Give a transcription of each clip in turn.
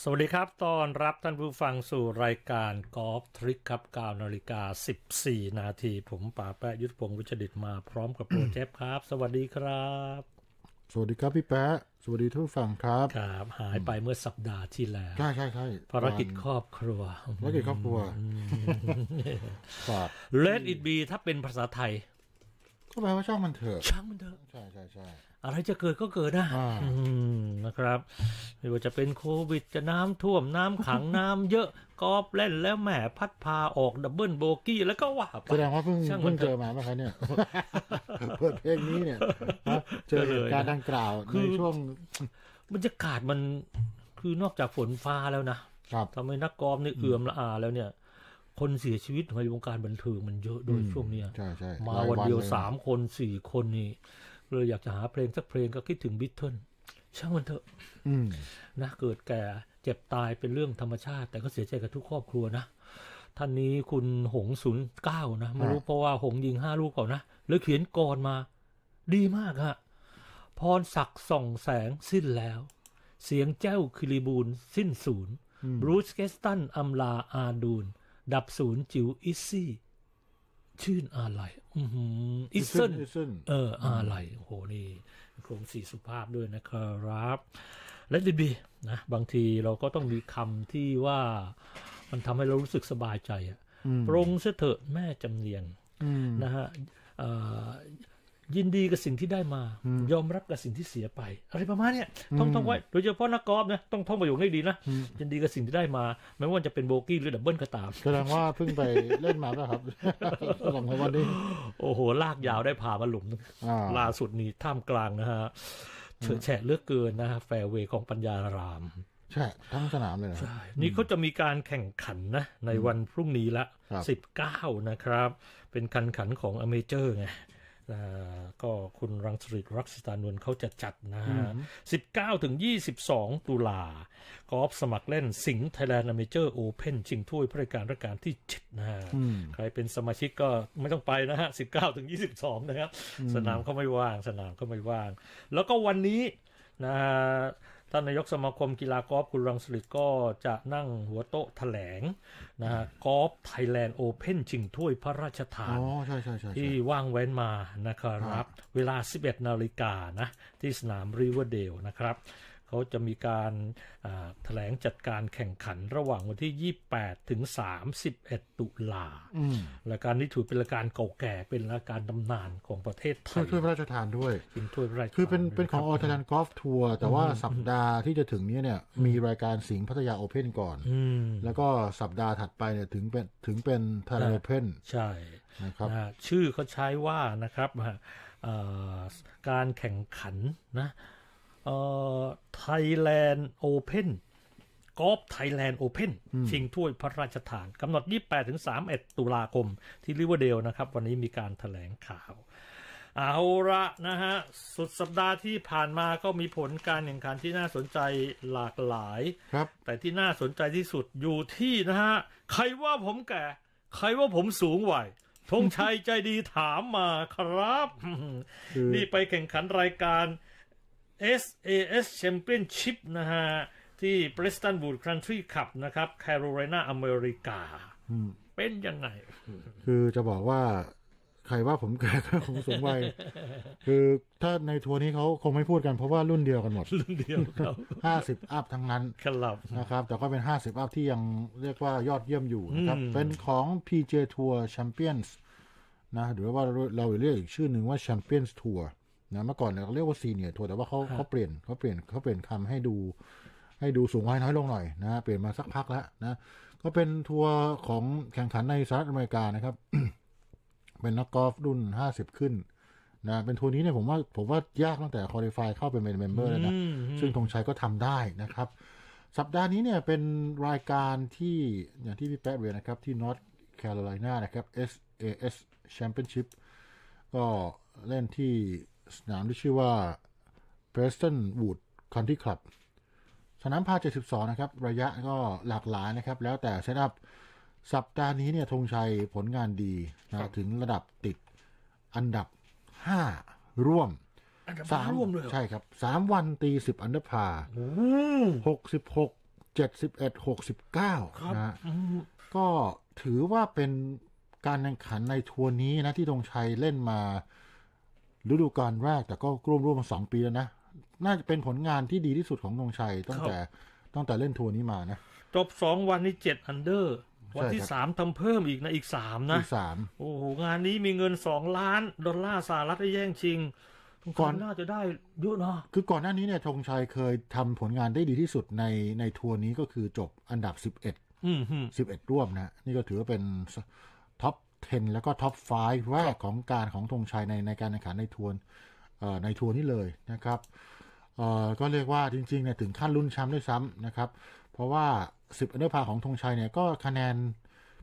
สวัสดีครับตอนรับท่านผู้ฟังสู่รายการกอล์ฟทริคครับ9นาฬิกา 14 นาที ผมป่าแปะยุทธพงศ์วิชดิตมาพร้อมกับโปรเจฟครับ สวัสดีครับ สวัสดีครับพี่แปะสวัสดีท่านผู้ฟังครับครับ หายไปเมื่อสัปดาห์ที่แล้ว ใช่ใช่ใช่ภารกิจครอบครัวภารกิจครอบครัวฝากเลดอิดบีถ้าเป็นภาษาไทยก็แปลว่าช่างมันเถอะช่างมันเถอะใช่ใช่ใช่อะไรจะเกิดก็เกิดนะนะครับไม่ว่าจะเป็นโควิดจะน้ำท่วมน้ำขังน้ำเยอะกอบเล่นแล้วแหมพัดพาออกดับเบิลโบกี้แล้วก็ว่าแสดงว่าเพิ่งเพิ่งเจอมาเมไหรคเนี่ยเพื่อเพลงนี้เนี่ยเจอเหตุการณ์ดังกล่าวในช่วงบรรยากาศมันคือนอกจากฝนฟ้าแล้วนะทำให้นักกอบเนี่เอื่อมละอาแล้วเนี่ย คนเสียชีวิตในวงการบันเทิงมันเยอะโดยช่วงเนี้ยมาวันเดียวสามคนสี่คนนี่เลยอยากจะหาเพลงสักเพลงก็คิดถึงบิทเทิลช่างมันเถอะนะเกิดแก่เจ็บตายเป็นเรื่องธรรมชาติ แต่ก็เสียใจกับทุกครอบครัวนะท่านนี้คุณหงศูนย์เก้านะไม่รู้เพราะว่าหงยิงห้าลูกก่อนนะหลือเขียนก่อนมา ดีมากฮะพรศักดิ์ส่องแสงสิ้นแล้ว เสียงเจ้าคิริบูลสิ้นศูนย์บรูซเกสตันอัมลาอาดูนดับศูนย์จิวอิซี่ชื่นอาลัยอิสเซนเอออาลัยโอ้โห นี่โครงสี่สุภาพด้วยนะครับ และ ดีๆนะ บางทีเราก็ต้องมีคำที่ว่า มันทำให้ เรา รู้สึกสบายใจอะปรงเสถอะแม่จำเนียง นะฮะยินดีกับสิ่งที่ได้มา ยอมรับกับสิ่งที่เสียไปอะไรประมาณเนี้ยท่องท่องไว้ โดยเฉพาะนักกอล์ฟนะต้องท่องประโยคนี้ดีนะยินดีกับสิ่งที่ได้มาไม่ว่าจะเป็นโบกี้หรือดับเบิลก็ตามแสดงว่าเพิ่งไปเล่นมาป่ะครับหลังวันนี้โอ้โหลากยาวได้ผ่ามาหลุมล่าสุดนี้ท่ามกลางนะฮะเฉื่อยแฉะเลือกเกินนะฮะแฟร์เวย์ของปัญญารามใช่ทั้งสนามเลยนะใช่นี่เขาจะมีการแข่งขันนะ ในวันพรุ่งนี้ละสิบเก้านะครับ เป็นการขันของอเมเจอร์ไงก็คุณรังสิตรักสตานวลเขาจะจัดนะฮะ 19ถึง22 ตุลากอล์ฟสมัครเล่นสิงห์ไทยแลนด์อเมเจอร์โอเพนชิงถ้วยพระการรัชการที่7นะฮะ ใครเป็นสมาชิกก็ไม่ต้องไปนะฮะ 19ถึง22 นะครับ สนามเขาไม่ว่าง สนามเขาไม่ว่าง แล้วก็วันนี้นะฮะท่านนายกสมาคมกีฬากอล์ฟคุณรังสฤษก็จะนั่งหัวโต๊ะแถลงนะฮะกอล์ฟไทยแลนด์โอเพ่นชิงถ้วยพระราชทาน ที่ว่างเว้นมานะครับ เวลา 11นาฬิกานะ ที่สนามริเวอร์เดลนะครับเขาจะมีการแถลงจัดการแข่งขันระหว่างวันที่ 28 ถึง 31 ตุลา และการนี้ถือเป็นรายการเก่าแก่เป็นรายการตำนานของประเทศไทยถ้วยพระราชทานด้วยเป็นถ้วยพระราชทานคือเป็นเป็นของออทเลนด์กอล์ฟทัวร์แต่ว่าสัปดาห์ที่จะถึงนี้เนี่ย มีรายการสิงห์พัทยาโอเพ่นก่อนแล้วก็สัปดาห์ถัดไปเนี่ยถึงเป็นถึงเป็นทาแนโอเพ่นใช่นะครับชื่อเขาใช้ว่านะครับการแข่งขันนะเอ่อไทยแลนด์โอเพนกอล์ฟไทยแลนด์โอเพนชิงถ้วยพระราชทานกำหนด 28-31 ตุลาคมที่ลิเวอร์เดลนะครับ วันนี้มีการถแถลงข่าว เอาละนะฮะ สุดสัปดาห์ที่ผ่านมาก็มีผลการแข่งขันที่น่าสนใจหลากหลาย ครับ แต่ที่น่าสนใจที่สุดอยู่ที่นะฮะใครว่าผมแก่ ใครว่าผมสูงวัยธงชัยใจดีถามมาครับนี่ไปแข่งขันรายการ SAS Championship นะฮะที่ Preston Wood Country Cup นะครับ Carolina อเมริกาเป็นยังไง คือจะบอกว่าใครว่าผมแก่ก็คงสูงวัย คือถ้าในทัวร์นี้เขาคงไม่พูดกันเพราะว่ารุ่นเดียวกันหมดรุ่นเดียวครับห้าสิบอัพทั้งนั้นครับนะครับแต่ก็เป็นห้าสิบอัพที่ยังเรียกว่ายอดเยี่ยมอยู่นะครับเป็นของ PJ Tour Champions นะหรือว่าเราเรียกอีกชื่อหนึ่งว่า Champions Tour นะเมื่อก่อนเราเรียกว่าซีเนียทัวร์แต่ว่าเขาเขาเปลี่ยนเขาเปลี่ยนเขาเปลี่ยนคำให้ดูให้ดูสูงวัยน้อยลงหน่อย นะ เปลี่ยนมาสักพักแล้วนะ ก็เป็นทัวร์ของแข่งขันในสหรัฐอเมริกานะครับ เป็นนักกอล์ฟรุ่นห้าสิบขึ้นนะเป็นทัวร์นี้เนี่ยผมว่าผมว่ายากตั้งแต่คอลี่ฟายเข้าเป็นเมมเบอร์แล้วนะ ซึ่งธงชัยก็ทำได้นะครับ สัปดาห์นี้เนี่ยเป็นรายการที่อย่างที่พี่แป๊ดเรียนนะครับที่นอตแคโรไลนานะครับ SAS Championship ก็เล่นที่สนามที่ชื่อว่า Preston Wood Country Club สนามพา72 นะครับ ระยะก็หลากหลายนะครับ แล้วแต่เซตอัพ สัปดาห์นี้เนี่ยธงชัยผลงานดีนะถึงระดับติด อันดับ 5 ร่วมสามร่วมเลยใช่ครับสามวันตีสิบอันดับพาหกสิบหกเจ็ดสิบเอ็ดหกสิบเก้านะก็ถือว่าเป็นการแข่งขันในทัวร์นี้นะที่ธงชัยเล่นมาฤดูกาลแรกแต่ก็ร่วม ร่วมมาสองปีแล้วนะ น่าจะเป็นผลงานที่ดีที่สุดของนงชัยตั้งแต่ตั้งแต่เล่นทัวร์นี้มานะ จบสองวันนี้เจ็ดอันเดอร์ วันที่สามทำเพิ่มอีกนะ อีกสามนะอีกสามโอ้โหงานนี้มีเงินสองล้านดอลลาร์สหรัฐได้แย่งชิง ก่อนน่าจะได้เยอะนะคือก่อนหน้านี้เนี่ยธงชัยเคยทำผลงานได้ดีที่สุดในในทัวร์นี้ก็คือจบอันดับสิบเอ็ดสิบเอ็ดร่วมนะนี่ก็ถือว่าเป็นท็อป10แล้วก็ท็อป5แรกของการของธงชัยในในการแข่งขันในทัวร์ในทัวร์นี้เลยนะครับก็เรียกว่าจริงๆเนี่ยถึงขั้นลุ้นแชมป์ด้วยซ้ำนะครับ เพราะว่า 10 อันเดอร์พาของธงชัยเนี่ยก็คะแนน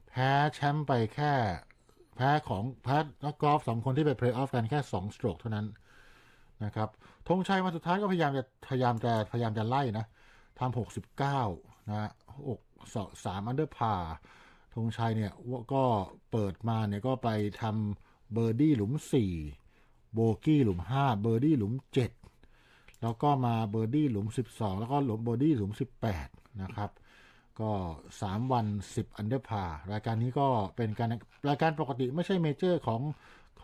แพ้แชมป์ไปแค่แพ้ของแพ้นักกอล์ฟสองคนที่ไปเพลย์ออฟกันแค่ 2 สโตรกเท่านั้นนะครับธงชัยมาสุดท้ายก็พยายามจะพยายามจะพยายามจะไล่นะทำ69นะหกสามอันเดอร์พาธงชัยเนี่ยก็เปิดมาเนี่ยก็ไปทำเบอร์ดี้หลุม 4 โบกี้หลุม5เบอร์ดี้หลุม 7 แล้วก็มาเบอร์ดี้หลุม 12 แล้วก็หลุมเบอร์ดี้หลุม 18 นะครับ ก็ 3 วัน 10 อันเดอร์พารายการนี้ก็เป็นการ รายการปกติไม่ใช่เมเจอร์ของ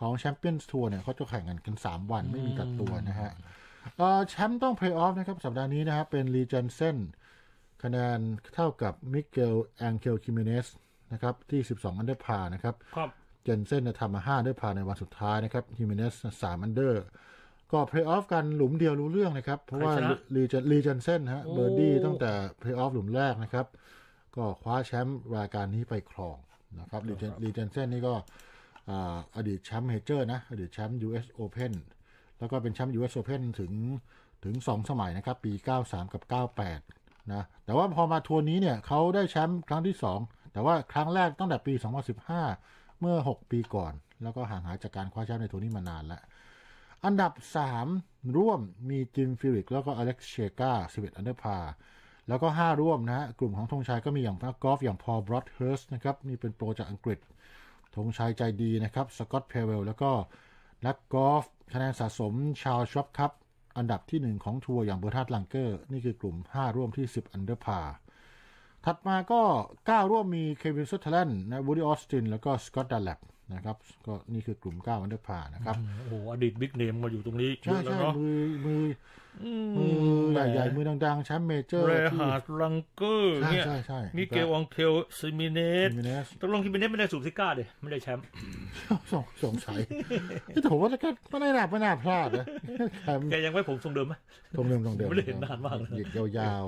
ของแชมเปี้ยนส์ทัวร์เนี่ยเขาจะแข่งกันกัน 3 วันไม่มีตัดตัวนะฮะแชมป์ต้องเพลย์ออฟนะครับ สัปดาห์นี้นะครับ เป็นลีเจนเซนคะแนนเท่ากับมิเกลแองเกลคิมเนสนะครับที่ 12 อันเดอร์พานะครับครับเจนเซ่นทำมาห้าอันเดอร์พาในวันสุดท้ายนะครับฮิเมเนสสามอันเดอร์ ก็เพลย์ออฟกันหลุมเดียวรู้เรื่องนะครับ เพราะว่าลีเจนลีเจนเซ่นฮะเบอร์ดี้ตั้งแต่เพลย์ออฟหลุมแรกนะครับ ก็คว้าแชมป์รายการนี้ไปครองนะครับลีเจนเซ่นนี่ก็อดีตแชมป์เฮเจอร์นะ อดีตแชมป์ US Open แล้วก็เป็นแชมป์ US Open ถึงถึง 2 สมัยนะครับ ปี 93 กับ 98นะแต่ว่าพอมาทัวร์นี้เนี่ยเขาได้แชมป์ครั้งที่ 2แต่ว่าครั้งแรกตั้งแต่ปี 2015 เมื่อ 6 ปีก่อน แล้วก็ห่างหายจากการคว้าแชมป์ในทัวร์นี้มานานแล้ว อันดับ 3 ร่วมมีจิมฟิลิกแล้วก็อเล็กเชกา11 อันเดอร์พาแล้วก็ 5 ร่วมนะฮะกลุ่มของธงชัยก็มีอย่างนักกอล์ฟอย่างพอลบรอดเฮิร์สนะครับนี่เป็นโปรจากอังกฤษธงชัยใจดีนะครับ สกอตเพเวลแล้วก็นักกอล์ฟคะแนนสะสมชาวชอปครับอันดับที่ 1 ของทัวร์อย่างเบอร์ทัดลังเกอร์นี่คือกลุ่ม 5 ร่วมที่ 10 อันเดอร์พาถัดมาก็ก้าร่วมมีเควินสุทเทเลนนะบูดี้ออสตินแล้วก็สกอตต์ดัลแลบนะครับก็นี่คือกลุ่ม9อันเดอร์พานะครับโอ้โหอดีตบิ๊กเนมมาอยู่ตรงนี้ใช่ใช่มือมือใหญ่ๆมือดังๆแชมป์เมเจอร์เรฮาร์ดลังเกอร์เนี่ยใช่ใช่ มีเกลองเทลซิมิเนสตกลงซิมิเนสไม่ได้สูบซิก้าเลยไม่ได้แชมป์สงสงสัยแต่ผมว่าแก็ไม่ได้หนาไม่น่าพลาดนะแกยังไว้ผมทรงเดิมไหมทรงเดิมทรงเดิมไม่เห็นนานมากเลยยยาว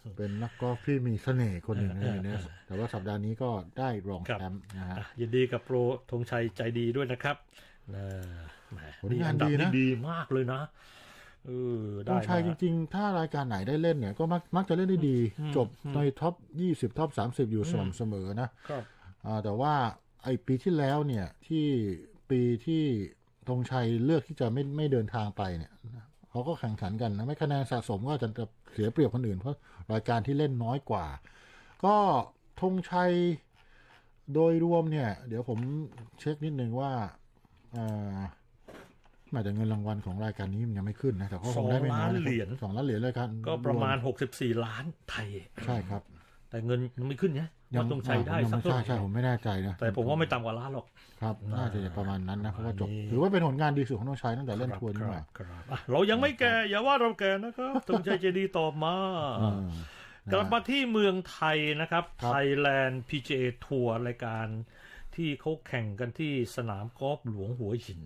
ๆเป็นนักกอล์ฟที่มีเสน่ห์คนหนึ่งนะมิแต่ว่าสัปดาห์นี้ก็ได้รองแชมป์นะฮะยินดีกับโปรธงชัยใจดีด้วยนะครับนผลงานดีนะดีมากเลยนะเอได้ชายจริง ๆ ถ้ารายการไหนได้เล่นเนี่ย ก็มักมักจะเล่นได้ดี จบในท็อปยี่สิบท็อปสามสิบอยู่สม่ำเสมอนะครับแต่ว่าไอปี ที่แล้วเนี่ยที่ปีที่ธงชัยเลือกที่จะไม่ไม่เดินทางไปเนี่ยเขาก็แข่งขันกันนะไม่คะแนนสะสมก็จะเสียเปรียบคนอื่นเพราะรายการที่เล่นน้อยกว่า ก็ธงชัยโดยรวมเนี่ย เดี๋ยวผมเช็คนิดนึงว่ามาแต่เงินรางวัลของรายการนี้ มันยังไม่ขึ้นนะแต่ก็คงได้ไม่น้อยเหรียญสองล้านเหรียญเลยครับก็ประมาณหกสิบสี่ล้านไทย ใช่ครับ แต่เงินยังไม่ขึ้นเนี่ยยังต้องใช้ได้สักเท่าไ่ใช่ผมไม่แน่ใจนะแต่ผมว่าไม่ต่ำกว่าล้านหรอก ครับ น่าจะประมาณนั้นนะเพราะว่าจบถือว่าเป็นผลงานดีสุดของน้องชายตั้งแต่เล่นทัวร์นี่มาเรายังไม่แก่อย่าว่าเราแก่นะครับตรงใจเจดีตอบมากลับมาที่เมืองไทยนะครับไทยแลนด์พีเจทัวร์รายการที่เขาแข่งกันที่สนามกอล์ฟหลวงหัวหิน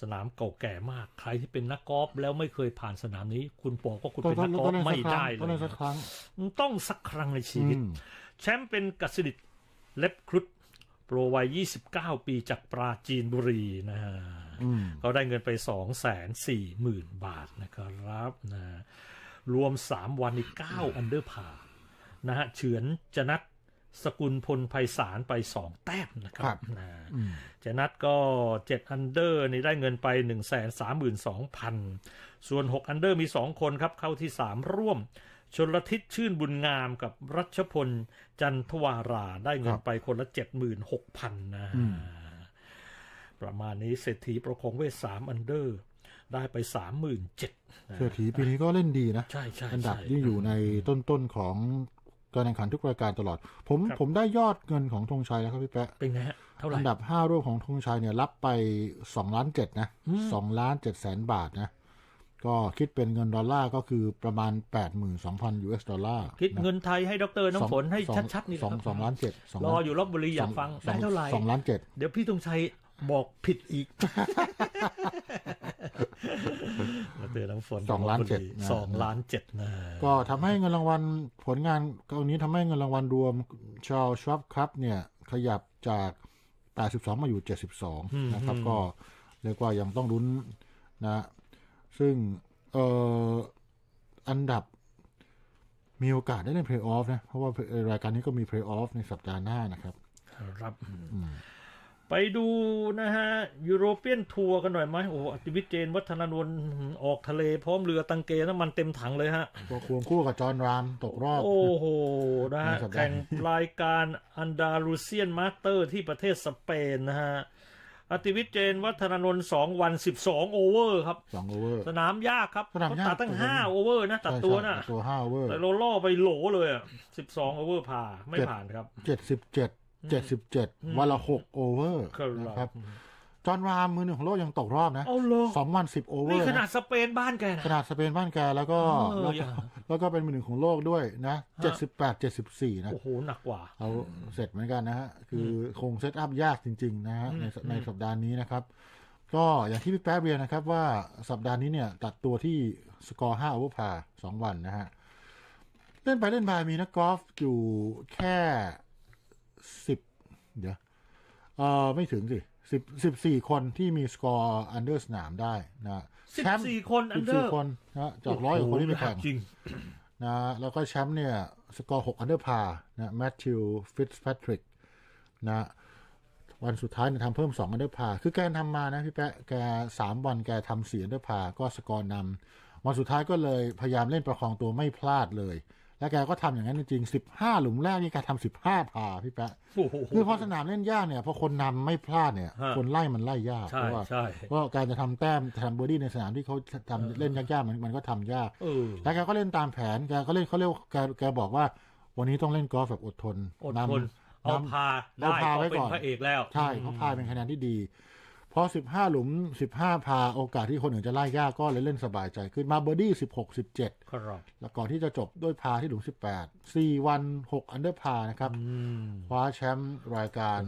สนามเก่าแก่มาก ใครที่เป็นนักกอล์ฟแล้วไม่เคยผ่านสนามนี้ คุณบอกว่าคุณเป็นนักกอล์ฟไม่ได้เลย ต้องสักครั้งในชีวิต แชมป์เป็นกัสดิตเล็บครุฑโปรวัย 29 ปีจากปราจีนบุรีนะฮะเขาได้เงินไป 240,000บาทนะครับนะรวม 3 วันอีก9อันเดอร์พานะฮะเฉือนจนัดสกุลพลภัยสารไปสองแต้มนะครับเจนัทก็เจ็ดอันเดอร์ นี่ได้เงินไปหนึ่งแสนสามหมื่นสองพันส่วนหกอันเดอร์มีสองคนครับเข้าที่สามร่วม ชนละทิศชื่นบุญงามกับรัชพลจันทวาราได้เงินไปคนละเจ็ดหมื่นหกพันนะประมาณนี้เศรษฐีประคองเวทสามอันเดอร์ได้ไปสามหมื่นเจ็ดเศรษฐีปีนี้ก็เล่นดีนะใช่ใช่อันดับที่อยู่ในต้นๆของการแข่งขันทุกรายการตลอด ผมผมได้ยอดเงินของธงชัยแล้วครับพี่แปะเป็นไงฮะเท่าไหร่ อันดับห้าร่วมของธงชัยเนี่ยรับไปสองล้านเจ็ดนะสองล้านเจ็ดแสนบาทนะก็คิดเป็นเงินดอลลาร์ก็คือประมาณ 82,000 US ดอลลาร์คิดเงินไทยให้ดร น้ำฝนให้ชัดๆนี่สองสองล้านเจ็ดรออยู่รอบบุรีอยากฟังได้เท่าไหร่สองล้านเจ็ดเดี๋ยวพี่ธงชัยบอกผิดอีกเจอน้ำฝนสองล้านเจ็ดสองล้านเจ็ดนะ ก็ทำให้เงินรางวัลผลงานตรงนี้ทำให้เงินรางวัลรวมชาวชอปครับ เนี่ย ขยับจาก 82 มาอยู่ 72 นะครับก็ เรียกว่ายังต้องลุ้นนะ ซึ่งเอ่อันดับมีโอกาสได้เล่นเพลย์ออฟนะเพราะว่ารายการนี้ก็มีเพลย์ออฟ ในสัปดาห์หน้านะครับครับไปดูนะฮะยูโรเปียนทัวร์กันหน่อยไหมโอ้อธิวิเจนวัฒนนวลออกทะเลพร้อมเรือตังเกน้ำมันเต็มถังเลยฮะตัวควงคู่กับจอร์นรามตกรอบ โอ้โหนะฮะแข่งรายการอันดาลูเซียนมาสเตอร์ที่ประเทศสเปนนะฮะอติวิเจนวัฒนนนท์สองวันสิบสองโอเวอร์ครับสองโอเวอร์สนามยากครับเขาตัดตั้งห้าโอเวอร์นะ ตัดตัวนะตัวห้าโอเวอร์แต่โรล่อไปโหลเลยสิบสองโอเวอร์ผ่าไม่ผ่านครับเจ็ดสิบเจ็ดเจ็ดสิบเจ็ดวันละหกโอเวอร์นะครับจอห์นรามมือหนึ่งของโลกยังตกรอบนะสองวันสิบโอเวอร์นี่ขนาดสเปนบ้านแกนะ ขนาดสเปนบ้านแกแล้วก็แล้วก็เป็นมือหนึ่งของโลกด้วยนะ เจ็ดสิบแปดเจ็ดสิบสี่นะ โอ้โหหนักกว่า เอาเสร็จเหมือนกันนะฮะ คือคงเซตอัพยากจริง ๆนะฮะในในสัปดาห์นี้นะครับ ก็อย่างที่พี่แป๊บเรียนนะครับ ว่าสัปดาห์นี้เนี่ยตัดตัวที่สกอร์ห้าโอเวอร์พาสองวันนะฮะ เล่นไปเล่นมามีนักกอล์ฟอยู่แค่สิบเดี๋ยวเออไม่ถึงสิ สิบสิบสี่คนที่มีสกอร์อันเดอร์สนามได้นะสิบสี่คน อันเดอร์สี่คนนะ จากร้อยคนที่ไปแข่งจริงนะ แล้วก็แชมป์เนี่ย สกอร์หกอันเดอร์พานะแมทธิวฟิตซ์แพทริกนะ วันสุดท้ายเนี่ยทำเพิ่มสองอันเดอร์พาคือแกทำมานะพี่แปะ แกสามวันแกทำสี่อันเดอร์พาก็สกอร์นำวันสุดท้ายก็เลยพยายามเล่นประคองตัวไม่พลาดเลยแล้วแกก็ทำอย่างนั้นจริงสิบห้าหลุมแรกนี่แกทำสิบห้าพาพี่แปะคือพอสนามเล่นยากเนี่ยพอคนนำไม่พลาดเนี่ย คนไล่มันไล่ยากเพราะว่าเพราะการจะทำแต้มทำเบอร์ดี้ในสนามที่เขาทำเล่นยากๆมันมันก็ทำยากแล้วแกก็เล่นตามแผนแกก็เล่นเขาเรียกแกแกบอกว่าวันนี้ต้องเล่นกอล์ฟแบบอดทนอดทนเอาพาได้เอาพาไก่อนพระเอกแล้ว ใช่เขาพาเป็นคะแนนที่ดีพอ15 หลุม 15 พาโอกาสที่คนอื่นจะไล่ยากก็เลยเล่นสบายใจขึ้นมาเบอร์ดี้16 17ครับ แล้วก่อนที่จะจบด้วยพาที่หลุม 18 4 วัน 6 อันเดอร์พานะครับ คว้าแชมป์รายการ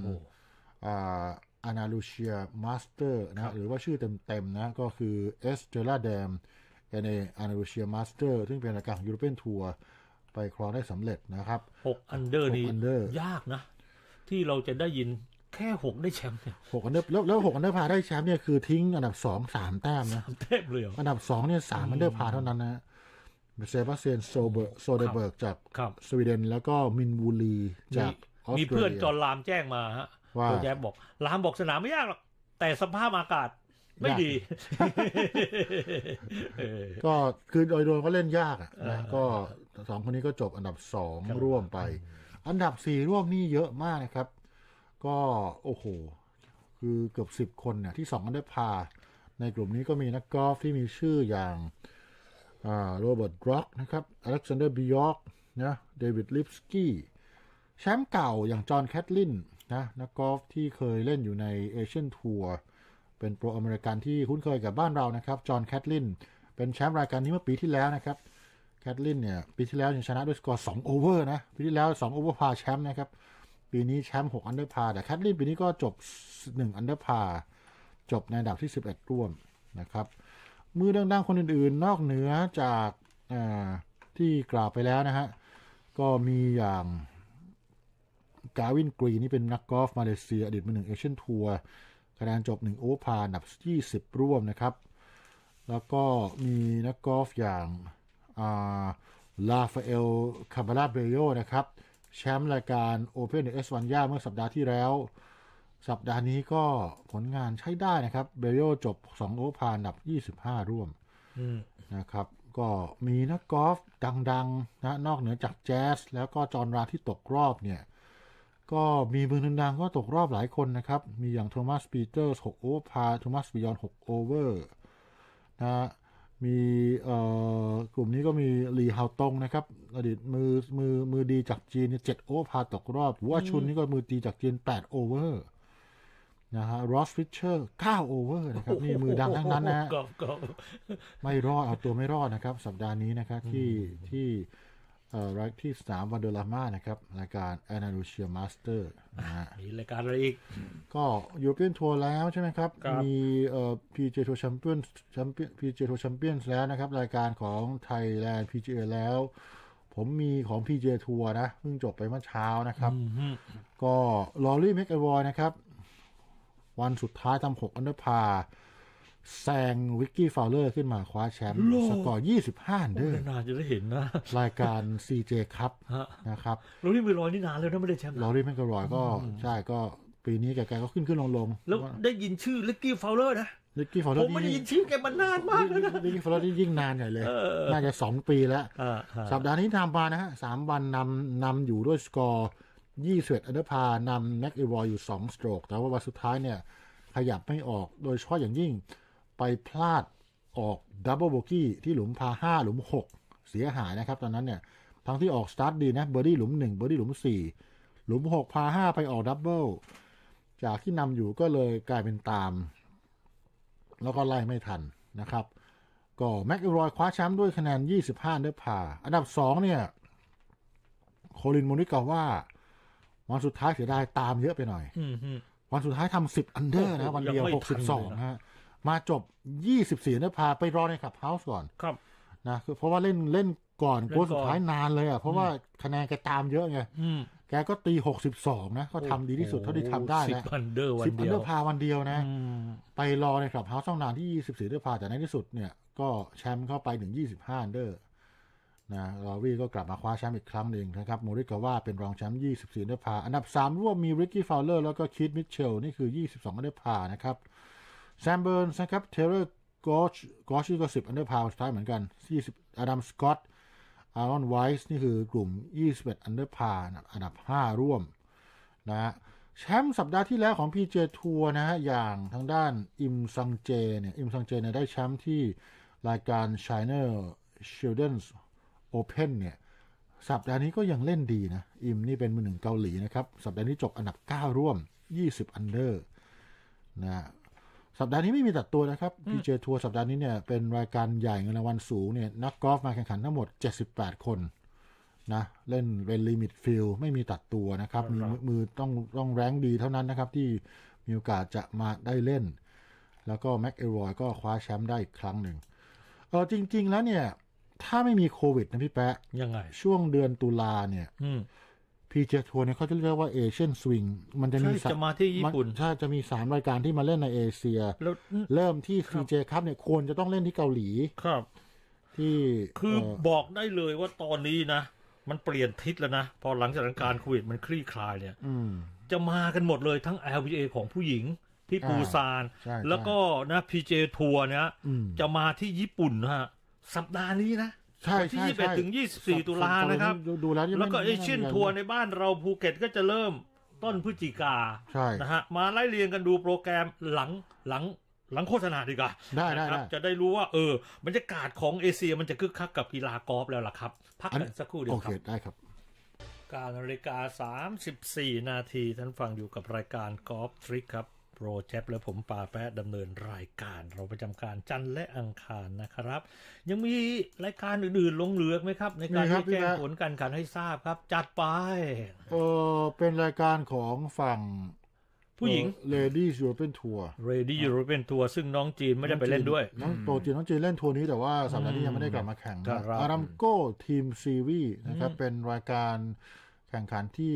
อานาลูเชียมาสเตอร์นะหรือว่าชื่อเต็มๆนะก็คือเอสเตล่าแดมเอเนอานาลูเชียมาสเตอร์ ซึ่งเป็นรายการยูโรเปียนทัวร์ไปครองได้สำเร็จนะครับ 6 อันเดอร์นี่ ยากนะ ที่เราจะได้ยินแค่หกได้แชมป์เนี่ยหกอันเดอร์แล้วแล้วหกอันเดอร์พาได้แชมป์เนี่ยคือทิ้งอันดับสองสามแต้มนะาทแเลยเลยอันดับสองเนี่ยสามอันเดอร์พาเท่านั้นนะเซบาสเตียนโซเบอร์โซเดเบิร์กจากสวีเดนแล้วก็มินบูรีจากออสมีเตรเพื่อนจอร์ลามแจ้งมาฮะว่าแจ๊บอก ลามบอกสนามไม่ยากหรอกแต่สภาพอากาศ ไม่ดี ก็คือโดยรวมก็เล่นยากอ่นะก็สองคนนี้ก็จบอันดับสองร่วมไป อันดับสี่ร่วมนี่เยอะมากนะครับก็โอ้โห คือเกือบสิบคนเนี่ยที่สองอันเดอร์พา ในกลุ่มนี้ก็มีนักกอล์ฟที่มีชื่ออย่างโรเบิร์ตร็อกนะครับ อเล็กซานเดอร์ บิยอกนะเดวิด ลิฟสกี้แชมป์เก่าอย่างจอห์น แคทลินนะนักกอล์ฟที่เคยเล่นอยู่ในเอเชียนทัวร์เป็นโปรอเมริกันที่คุ้นเคยกับบ้านเรานะครับจอห์น แคทลินเป็นแชมป์รายการนี้เมื่อปีที่แล้วนะครับแคทลินเนี่ยปีที่แล้วชนะด้วยสกอร์2โอเวอร์นะปีที่แล้ว2โอเวอร์พาแชมป์นะครับปีนี้แชมป์หกอันเดอร์พา แต่แคทลินปีนี้ก็จบหนึ่งอันเดอร์พา จบ ในอันดับที่สิบเอ็ดร่วมนะครับมือดังๆคนอื่นๆ นอกเหนือจากที่กล่าวไปแล้ว นะฮะ ก็มีอย่างกาวินกรีนี่เป็นนักกอล์ฟมาเลเซีย อดีตมือหนึ่งเอเชียนทัวร์คะแนนจบ 1 โอพาอันดับ 20 ร่วมนะครับ แล้วก็มี นักกอล์ฟอย่างลาฟาเอลคาบาราเบโยนะครับแชมป์รายการ Open S1 ย่าเมื่อสัปดาห์ที่แล้ว สัปดาห์นี้ก็ผลงานใช้ได้นะครับ เบลโยจบ 2 โอพานดับ 25 ร่วมนะครับ ก็มีนักกอล์ฟดังๆ นะ นอกเหนือจากแจ๊สแล้วก็จอร์ราที่ตกรอบเนี่ย ก็มีมือดังๆ ก็ตกรอบหลายคนนะครับ มีอย่างโทมัสปีเตอร์ส6โอพาโทมัสบิยอน6โอเวอร์ นะมีกลุ่มนี้ก็มีหลีเฮาตงนะครับ อดีตมือมือมือดีจากจีนเจ็ดโอพาตกรอบหัวชุนนี่ก็มือดีจากจีนแปดโอเวอร์ นะฮะรอสฟิชเชอร์เก้าโอเวอร์นะครับนี่มือดังทั้งนั้น นะไม่รอดเอาตัวไม่รอดนะครับ สัปดาห์นี้นะครับ ที่ที่รายที่สามวันเดอลาม่านะครับ รายการแอนาลูเชียมาสเตอร์นะฮะมีรายการอะไรอีก ก็ยูเปียนทัวร์แล้วใช่ไหมครับ มีเอ่อพีเจทัวร์แชมเปี้ยนแชมเปี้ยนพีเจทัวร์แชมเปี้ยนแล้วนะครับ รายการของไทยแลนด์พีเจแล้ว ผมมีของพีเจทัวร์นะเพิ่งจบไปเมื่อเช้านะครับ ก็ลอรี่เมกอวอยนะครับ วันสุดท้ายทำหกอันเดอร์พาร์แซงวิกกี้ฟาวเลอร์ขึ้นมาคว้าแชมป์สกอร์ 25 เดอนานจะได้เห็นนะ รายการ CJ ครับนะครับลอรี่มมกรอยนี่นานแล้วนะไม่ได้แชมป์ลอรี่แมกรอยก็ใช่ก็ปีนี้แกก็ขึ้นขึ้นลงลง แล้วได้ยินชื่อลิกกี้ฟาวเลอร์นะลิกกี้ฟาวเลอร์ผมไม่ได้ยินชื่อแกมานานมากแล้วนะลิกกี้ฟาวเลอร์นี่ยิ่งนานใหญ่เลย น่าจะสองปีแล้ว สัปดาห์นี้ทำมานะฮะสามวันนำนำอยู่ด้วยสกอร์ยี่สิบเอ็ดอันเดอร์พานำแม็กอีวอยอยู่สองสโตรก แต่ว่าวันสุดท้ายเนี่ยขยับไม่ออกโดยเฉพาะอย่างยิ่งไปพลาดออกดับเบิลโบกี้ที่หลุมพาห้าหลุม6เสียหายนะครับตอนนั้นเนี่ย ทั้งที่ออกสตาร์ทดีนะเบอร์ดี้หลุม1เบอร์ดี้หลุม4หลุม6พาห้าไปออกดับเบิลจากที่นำอยู่ก็เลยกลายเป็นตาม แล้วก็ไล่ไม่ทันนะครับ ก็แม็กอรอยคว้าแชมป์ด้วยคะแนน 25เดอร์พาอันดับ 2 เนี่ย โคลินมอนิกาว่า วันสุดท้ายเสียดายตามเยอะไปหน่อยวันสุดท้ายทำสิบอันเดอร์นะวันเดียวหกสิบสองฮะมาจบ24นภาไปรอในขับเฮาส์ก่อน ครับ นะ คือ เพราะว่าเล่นเล่นก่อนโค้สุดท้ายนานเลยอ่ะเพราะว่าคะแนนแกตามเยอะไงแกก็ตีหกสสิบองนะ ก็ทำดีที่สุดเท่าที่ทำได้นะสิบอันเดอร์วันเดียวสิบอันเดอร์พาวันเดียวนะไปรอในขับเฮาส์ช่องนานที่ยี่สี่เดอร์พาแต่ในที่สุด เนี่ยก็แชมป์เข้าไปถึงิบห้าเดอร์ นะลอวี่ก็กลับมาคว้าแชมป์อีกครั้งหนึ่งนะครับโมริกาว่าเป็นรองแชมป์24สันเดอร์พาอันดับ3ร่วมมีริกกี้ฟาวเลอร์แล้วก็คิดมิทเชลนี่คือ22อัเดอร์พานะครับแซมเบิร์นนะครับเทเลอร์กอชกอชก็สิบอันเดอร์พาวสุดท้ายเหมือนกันยี่สิบอดัม สกอตอารอน ไวส์ นี่คือกลุ่ม 21อันเดอร์พาอันดับ5ร่วมนะฮะ แชมป์สัปดาห์ที่แล้วของ PJ ทัวร์นะฮะ อย่างทางด้านอิมซังเจเนี่ย อิมซังเจเนี่ยได้แชมป์ที่รายการช h i n a Children's Open เนี่ย สัปดาห์นี้ก็ยังเล่นดีนะ อิมนี่เป็นมือหนึ่งเกาหลีนะครับ สัปดาห์นี้จบอันดับ9ร่วม20อันเดอร์นะสัปดาห์นี้ไม่มีตัดตัวนะครับพีเจทัวร์สัปดาห์นี้เนี่ยเป็นรายการใหญ่เงินรางวัลสูงเนี่ย นักกอล์ฟมาแข่งขันทั้งหมด 78 คนนะ เล่นเป็นลิมิตฟิลไม่มีตัดตัวนะครับมมือต้องต้องแรงดีเท่านั้นนะครับ ที่มีโอกาสจะมาได้เล่น แล้วก็แม็กเอรอยก็คว้าแชมป์ได้อีกครั้งหนึ่งเออจริง ๆ แล้วเนี่ย ถ้าไม่มีโควิดนะพี่แปะยังไง ช่วงเดือนตุลาเนี่ยพีเจทัวร์เนี่ยเขาจะเรียกว่าเอเชียนสวิงมันจะมีสจะมาที่ญี่ปุ่นใช่จะมีสามรายการที่มาเล่นในเอเชียเริ่มที่พีเจครับเนี่ย ควรจะต้องเล่นที่เกาหลี ครับ ที่คือบอกได้เลยว่าตอนนี้นะ มันเปลี่ยนทิศแล้วนะ พอหลังจากการโควิดมันคลี่คลายเนี่ยจะมากันหมดเลยทั้ง LPA ของผู้หญิงที่ปูซาน แล้วก็นะพีเจทัวร์เนี่ยจะมาที่ญี่ปุ่นฮะ สัปดาห์นี้นะใช่ที่21ถึงยี่สสิบี่ตุลานะครับดูแล้วแล้วก็เอเชียนทัวร์ในบ้านเราภูเก็ต ก็จะเริ่มต้นพฤศจิกาใช่นะฮะมาไล่เรียงกันดูโปรแกรมหลังหลังหลังโฆษณาดีกว่าได้ได้จะได้รู้ว่า เออบรรยากาศของเอเชีย มันจะคึกคักกับกีฬากอล์ฟแล้วล่ะครับ พักกันสักครู่เดียวครับโอเคได้ครับการนาฬิกา34นาทีท่านฟังอยู่กับรายการกอล์ฟทริคครับโปรแจ็และผมป่าแปะดำเนินรายการเราประจำการจันและอังคารนะครับ ยังมีรายการอื่นๆ ลงเหลือไหมครับ ในการที่แจ้งผลการขันให้ทราบครับ จัดไปเออเป็นรายการของฝั่ง ผู้หญิง Lady ปียนทัวร์เ u ดี้ยูโรเปียนทัวร์ซึ่งน้องจีนไม่ได้ไปเล่นด้วย น้องโตจีนน้องจีนเล่นทัวร์นี้แต่ว่าสัปดาห์นี้ยังไม่ได้กลับมาแข่งอารัมโก้ทีมซีวี นะครับเป็นรายการแข่งขันที่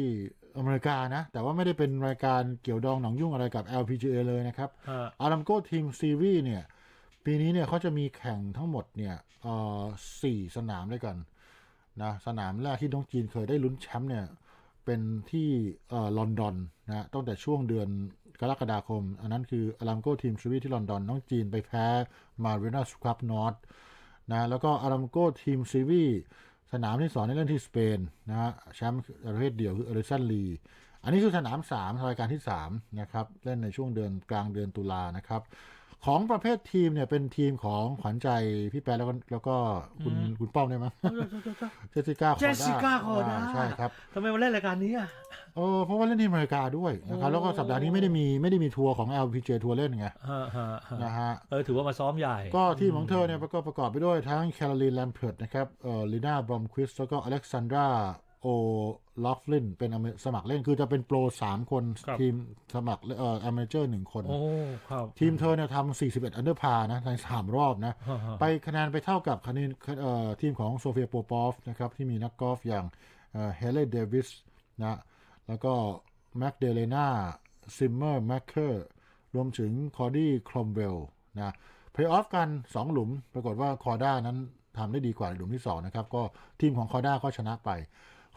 อเมริกานะ แต่ว่าไม่ได้เป็นรายการเกี่ยวดองหนองยุ่งอะไรกับ LPGA เลยนะครับอารัมโก้ทีมซีรีส์เนี่ยปีนี้เนี่ยเขาจะมีแข่งทั้งหมดเนี่ยสี่สนามด้วยกันนะสนามแรกที่น้องจีนเคยได้ลุ้นแชมป์เนี่ยเป็นที่ลอนดอนนะตั้งแต่ช่วงเดือนกรกฎาคม อันนั้นคืออารัมโก้ทีมซีรีส์ที่ลอนดอนน้องจีนไปแพ้มาเรนาสครับนอตนะแล้วก็อารัมโก้ทีมซีรีส์สนามที่สองในเล่นที่สเปน นะฮะแชมป์ประเภทเดี่ยวคือเอลิสันลีอันนี้คือสนามสามรายการที่สามนะครับ เล่นในช่วงเดือนกลางเดือนตุลานะครับของประเภททีมเนี่ยเป็นทีมของขวัญใจพี่แปรแล้วก็แล้วก็คุณคุณป้อมได้ไหมเจสิก้าคอร์ดาเจสิก้าคอร์ด้าใช่ครับทำไมมาเล่นรายการนี้อ่ะเออเพราะว่าเล่นที่อเมริกาด้วยนะครับแล้วก็สัปดาห์นี้ไม่ได้มีไม่ได้มีทัวร์ของ LPG a ทัวร์เล่นไงนะฮะ เออถือว่ามาซ้อมใหญ่ ก็ทีมของเธอเนี่ยประกอบประกอบไปด้วยทั้งแคลรีนแลมเพิร์ดนะครับ เออลีน่าบรอมควิสแล้วก็อเล็กซานดราโอลอฟลิน เป็นสมัครเล่น คือจะเป็นโปรสามคนทีมสมัคร เอ่อ อเมเจอร์หนึ่งคนทีมเธอเนี่ยทำสี่สิบเอ็ดอันเดอร์พานะในสามรอบนะ ไปคะแนนไปเท่ากับคะแนนทีมของโซเฟีย โปปอฟนะครับที่มีนักกอล์ฟอย่างเฮเลเดวิสนะ แล้วก็แม็กเดเลนาซิมเมอร์แม็กเคอร์ รวมถึงคอร์ดี้ คลอมเวลนะเพลย์ออฟกัน 2 หลุม ปรากฏว่าคอร์ด้านั้นทำได้ดีกว่า หลุมที่ 2 นะครับ ก็ทีมของคอร์ด้าก็ชนะไป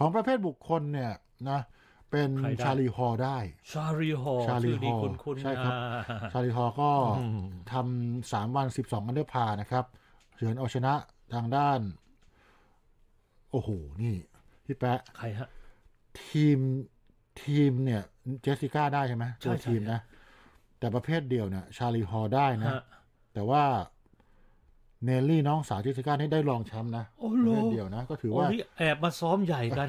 ของประเภทบุคคลเนี่ย นะเป็นชาลีฮอได้ ชาลีฮอชาลีฮอใช่ครับชาลีฮอก็ทำสามวันสิบสองอันเดอร์พานะครับ เฉือนเอาชนะทางด้าน โอ้โห นี่พี่แปะใครฮะทีมทีมเนี่ย เจสสิก้าได้ใช่ไหมตัวทีมนะ แต่ประเภทเดียวเนี่ยชาลีฮอได้นะ แต่ว่าเนลลี่น้องสาวจิสก้าให้ได้รองแชมป์นะโอ้โหเดียวนะก็ถือว่าแอบ มาซ้อมใหญ่กัน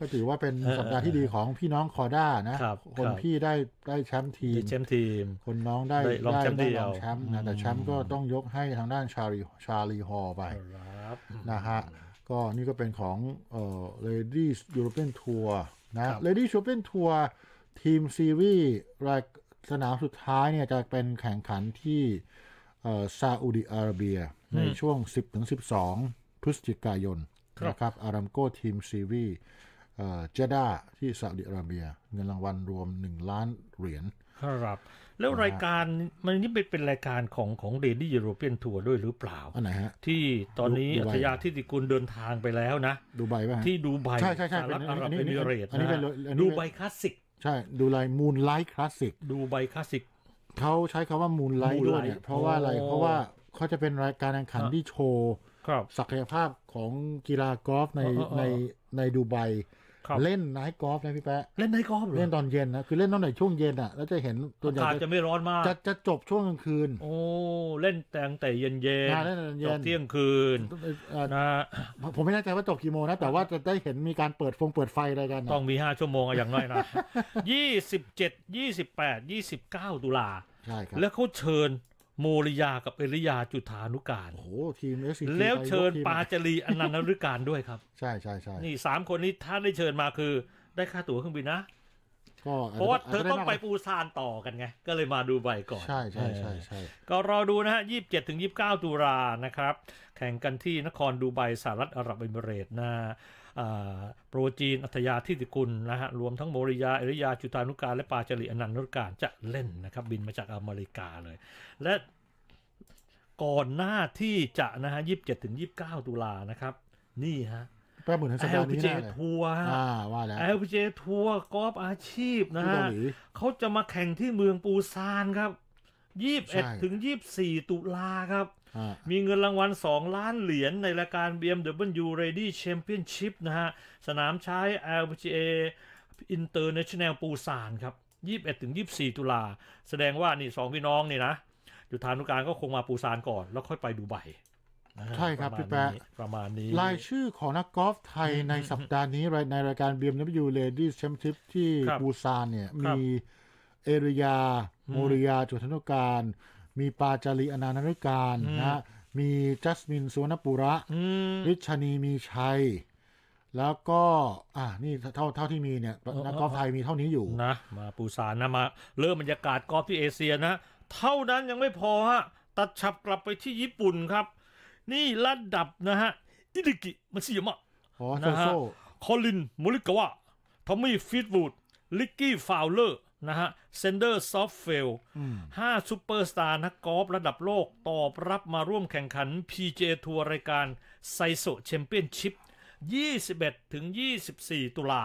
ก็ถือว่าเป็นสัปดาห์ที่ดีของพี่น้องคอด้านะ คนพี่ได้ได้แชมป์ทีมแชมป์ทีมคนน้องได้รองแชมป์แชมป์นะแต่แชมป์ก็ต้องยกให้ทางด้านชาลีชาลีฮอไปนะฮะ ก็นี่ก็เป็นของเอ่อ Ladies European Tour นะ Ladies European Tour ทีมซีรีส์รายสนามสุดท้ายเนี่ยจะเป็นแข่งขันที่ซาอุดิอาระเบียในช่วง 10-12 พฤศจิกายนนะครับอารามโกทีมซีวีเจด้าที่ซาอุดิอาระเบียเงินรางวัลรวม 1 ล้านเหรียญ ครับ แล้วรายการ มันนี่เป็นเป็นรายการของของเดนี่ยูโรเปียนทัวร์ด้วยหรือเปล่าอันไหนฮะ ที่ตอนนี้อัธยาทิติกุลเดินทางไปแล้วนะ ดูใบป่ะที่ดูใบใช่ใช่ใช่เป็นอาหรับเป็นเรตนะดูใบคลาสสิกใช่ดูไลมูนไลท์คลาสสิก ดูใบคลาสสิกเขาใช้คำว่ามูลไลท์ด้วยเนี่ยเพราะว่าอะไรเพราะว่าเขาจะเป็นรายการแข่งขันที่โชว์ศักยภาพของกีฬากอล์ฟในในในดูไบเล่นไนท์กอล์ฟนะพี่แป๊ะเล่นไนท์กอล์ฟเหรอเล่นตอนเย็นนะ คือเล่นตอนไหนช่วงเย็นอ่ะแล้วจะเห็นตัวอย่างจะไม่ร้อนมากจะจะจบช่วงกลางคืน โอ้เล่นแต่งแต่เย็นเย็นจบเที่ยงคืนนะผมไม่แน่ใจว่าจบกี่โมงนะ แต่ว่าจะได้เห็นมีการเปิดฟงเปิดไฟอะไรกันต้องมีห้าชั่วโมงอย่างน้อยนะยี่สิบเจ็ดยี่สิบแปดยี่สิบเก้าตุลาใช่ครับแล้วเขาเชิญโมริยากับเอริยาจุธานุการโอ้โหทีมเอสซีแล้วเชิญปาจรีอนันต์ฤกการด้วยครับใช่ใช่ใช่นี่สามคนนี้ถ้าได้เชิญมาคือได้ค่าตั๋วเครื่องบินนะเพราะว่าเธอต้องไปปูซานต่อกันไง ก็เลยมาดูใบก่อน ใช่ใช่ใช่ใช่ก็รอดูนะฮะยี่สิบเจ็ดถึงยี่สิบเก้าตุลานะครับ แข่งกันที่นครดูไบสหรัฐอาหรับเอมิเรตส์นะโปรจีนอัธยาทิติกุลนะฮะรวมทั้งโมริยาอริยา จุตานุการและปาจริอนันนุการจะเล่นนะครับ บินมาจากอเมริกาเลย และก่อนหน้าที่จะนะฮะยี่สิบเจ็ดถึงยี่สิบเก้าตุลานะครับ นี่ฮะแหอลสัปดาห์นี้จลทัวร์อ่าว่าแล้วอีเจทัวร์กอล์ฟอาชีพนะฮะเขาจะมาแข่งที่เมืองปูซานครับยี่สิบเอ็ดถึงยี่สิบสี่ตุลาครับมีเงินรางวัล2ล้านเหรียญในรายการ BMW Ready Championship นะฮะสนามใช้ LPGA International ปูซานครับ21-24 ตุลา แสดงว่านี่สองพี่น้องนี่นะจุทานุการก็คงมาปูซานก่อนแล้วค่อยไปดูใบใช่ครับ พี่แปะประมาณนี้ รายชื่อของนักกอล์ฟไทยในสัปดาห์นี้ ในรายการ BMW Ladies Championship ที่ปูซานเนี่ย มีเอริยาโมริยาจุธนุการมีปาจารีอนานาริการนะมีจัสมินสุวรรณปุระริชนี มีชัย แล้วก็อ่านี่เท่าเท่าที่มีเนี่ย นักกอล์ฟไทยมีเท่านี้อยู่นะ มาปูซานนะมาเริ่มบรรยากาศกอล์ฟที่เอเชียนะ เท่านั้นยังไม่พอฮะตัดฉับกลับไปที่ญี่ปุ่นครับ นี่ระดับ นะฮะ อิดิกิมันสียมะนะฮะคอลินมูริกาวะทอมมี่ฟีดวูดลิกกี้ฟาวเลอร์นะฮะเซนเดอร์ซอฟเฟลห้าซูเปอร์สตาร์ นักกอล์ฟ ระดับโลก ตอบรับมาร่วมแข่งขัน p j ทัวร์รายการไซโซแชมเปี้ยนชิพ21ถึง24 ตุลา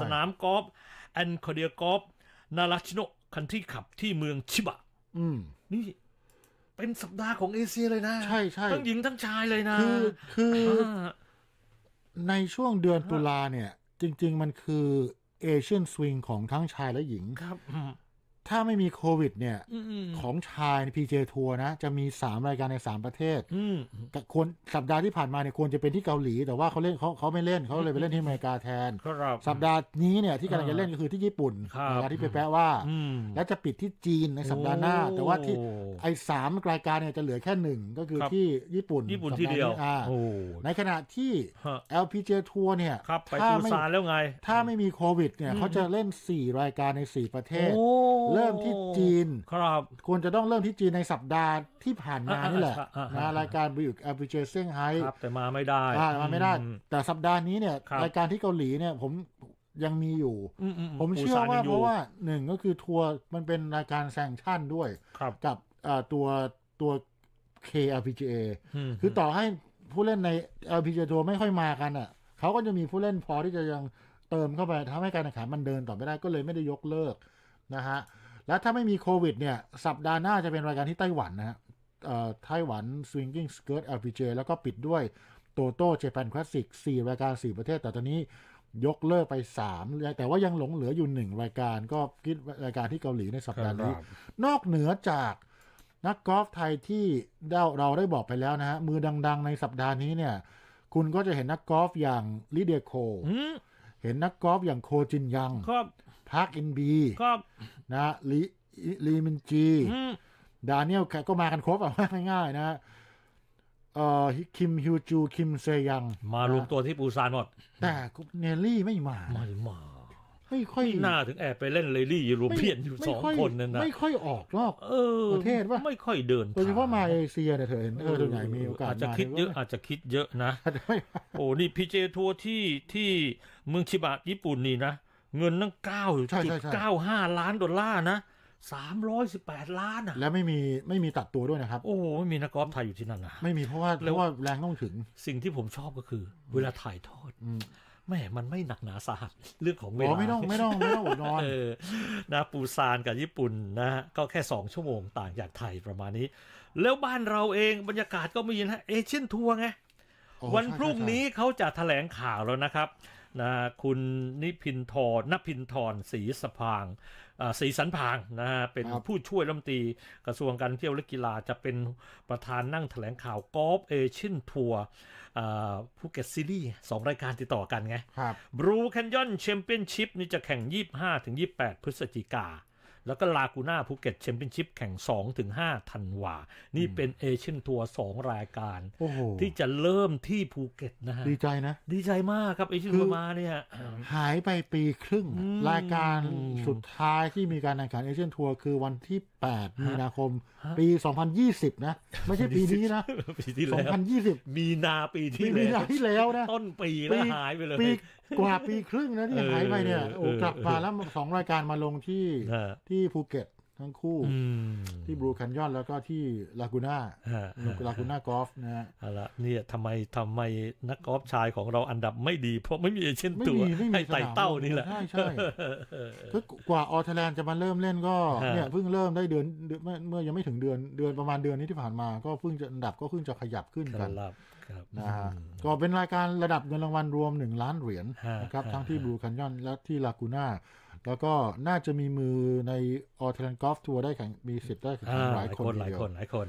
สนามกอล์ฟแอนคอเดียกอล์ฟ นาราชิโนคันที่ขับที่เมืองชิบะนี่เป็นสัปดาห์ของเอเชียเลยนะใช่ใช่ทั้งหญิงทั้งชายเลยนะคือคือในช่วงเดือนตุลาเนี่ย จริง ๆ มันคือเอเชียนสวิงของทั้งชายและหญิงครับถ้าไม่มีโควิดเนี่ยของชายในพีเจทัวร์นะ จะมีสามรายการในสามประเทศ อืควรสัปดาห์ที่ผ่านมาเนี่ยควรจะเป็นที่เกาหลี แต่ว่าเขาเล่นเขาเขาไม่เล่นเขาเลยไปเล่นที่อเมริกาแทนสัปดาห์นี้เนี่ย ที่กำลังจะเล่นก็คือที่ญี่ปุ่นนะาที่ไปแปะว่าแล้วจะปิดที่จีนในสัปดาห์หน้า แต่ว่าที่ไอ้สามรายการเนี่ยจะเหลือแค่หนึ่งก็คือที่ญี่ปุ่นญี่ปุ่นที่เดียวในขณะที่ LPG ทัวร์เนี่ยถ้าไม่ถ้าไม่มีโควิดเนี่ยเขาจะเล่นสี่รายการในสี่ประเทศเริ่มที่จีน ครับควรจะต้องเริ่มที่จีนในสัปดาห์ที่ผ่านมานี่แหละนะรายการบิวแอปพลิเคชันไฮแต่มาไม่ได้มาไม่ได้ แต่สัปดาห์นี้เนี่ย รายการที่เกาหลีเนี่ย ผมยังมีอยู่ ผมเชื่อว่าเพราะว่าหนึ่งก็คือ ทัวร์มันเป็นรายการแซงชั่นด้วย กับตัวตัว KRPGA คือต่อให้ผู้เล่นใน LPGA ทัวร์ไม่ค่อยมากันอ่ะเขาก็จะมีผู้เล่นพอที่จะยังเติมเข้าไปทำให้การแข่งขันมันเดินต่อไม่ได้ก็เลยไม่ได้ยกเลิกนะฮะและถ้าไม่มีโควิดเนี่ยสัปดาห์หน้าจะเป็นรายการที่ไต้หวันนะฮะไต้หวัน Swinging Skirt LPG แล้วก็ปิดด้วยโตโต้เจแปนคลาสสิก4รายการ 4 ประเทศ แต่ตอนนี้ยกเลิกไป 3 แต่ว่ายังหลงเหลืออยู่ 1 รายการ ก็คิดรายการที่เกาหลีในสัปดาห์นี้ นอกเหนือจากนักกอล์ฟไทยที่เราได้บอกไปแล้วนะฮะ มือดังๆ ในสัปดาห์นี้เนี่ย คุณก็จะเห็นนักกอล์ฟอย่างลิเดียโคเห็นนักกอล์ฟอย่างโคจินยังครับพาร์คอินบีนะลีลีมินจีดานียลก็มากันครบอ่ะง่ายๆนะเอ่อคิมฮิวจูคิมเซยังมารวมตัวที่ปูซานหมดแต่เนลลี่ไม่มา ไม่มาไม่ค่อยหน้าถึงแอบไปเล่นเลลี่รวมเพียนอยู่สองคนนั่นนะไม่ค่อยออกนอกประเทศว่าไม่ค่อยเดินโดยเฉพาะมาเลเซียเนี่ยเธอเห็นเออตรงไหนมีโอกาสอาจจะคิดเยอะอาจจะคิดเยอะนะโอ้นี่พีเจทัวร์ที่ที่เมืองชิบะญี่ปุ่นนี่นะเงินตั้งเก้าจุดเก้าห้าล้านดอลลาร์นะสามร้อยสิบแปดล้านอ่ะ แล้วไม่มีไม่มีตัดตัวด้วยนะครับ โอ้ไม่มีนักกอล์ฟไทยอยู่ที่นั่นนะไม่มีเพราะว่าเพราะว่าแรงต้องถึงสิ่งที่ผมชอบก็คือ เวลาถ่ายทอดแม่มันไม่หนักหนาสาหัส เรื่องของเวลาไม่ต้อง ไม่ต้องไม่ต้องอดนอนนะปูซานกับญี่ปุ่นนะ ก็แค่สองชั่วโมงต่างจากไทยประมาณนี้ แล้วบ้านเราเองบรรยากาศก็มีนะเอเชียนทัวร์ไงวันพรุ่งนี้เขาจะแถลงข่าวแล้วนะครับนะคุณนิพินทรนพินทรศรีสพางศรีสันพางนะฮะเป็นผู้ช่วยรัฐมนตรีกระทรวงการเที่ยวและกีฬาจะเป็นประธานนั่งแถลงข่าว กอล์ฟเอเชียนทัวร์ภูเก็ตซีรีส์สองรายการติดต่อกันไงบรูแคนยอนแชมเปี้ยนชิพนี่จะแข่ง 25-28 พฤศจิกาแล้วก็ลากูน่าภูเก็ตแชมเปี้ยนชิพแข่ง2-5ธันวานี่เป็นเอเชียนทัวร์2รายการที่จะเริ่มที่ภูเก็ตนะฮะ ดีใจนะ ดีใจมากครับเอเชียนทัวร์มาเนี่ยหายไปปีครึ่ง รายการสุดท้ายที่มีการแข่งขันเอเชียนทัวร์คือวันที่ 8มีนาคมปี 2020 นะ ไม่ใช่ปีนี้นะ2020มีนาปีที่แล้วต้นปีแล้วหายไปเลยปีกว่าปีครึ่งนะที่หายไปเนี่ยโอ้กลับมาแล้วสองรายการมาลงที่ที่ภูเก็ตทั้งคู่ ที่บรูคันยอนแล้วก็ที่ลากูน่าลากูน่ากอล์ฟนะฮะอะเนี่ยทำไมทำไมนักกอล์ฟชายของเราอันดับไม่ดี เพราะไม่มีเช่นตัว่มีไต่เต้านี่แหละ ใช่ใช่กว่าออสเตรเลียจะมาเริ่มเล่นก็เนี่ยเพิ่งเริ่มได้เดือน เมื่อยังไม่ถึงเดือนเดือนประมาณเดือนนี้ที่ผ่านมาก็เพิ่งจะอันดับก็เพิ่งจะขยับขึ้นกันนะฮะก็เป็นรายการระดับเงินรางวัลรวม 1 ล้านเหรียญนะครับ ทั้งที่บลูคันยอนและที่ลากูน่าแล้วก็น่าจะมีมือในออเทนกอลฟทัวร์ได้แข่งมีสิทธิ์ได้แข่งหลายคนหลายคนหลายคน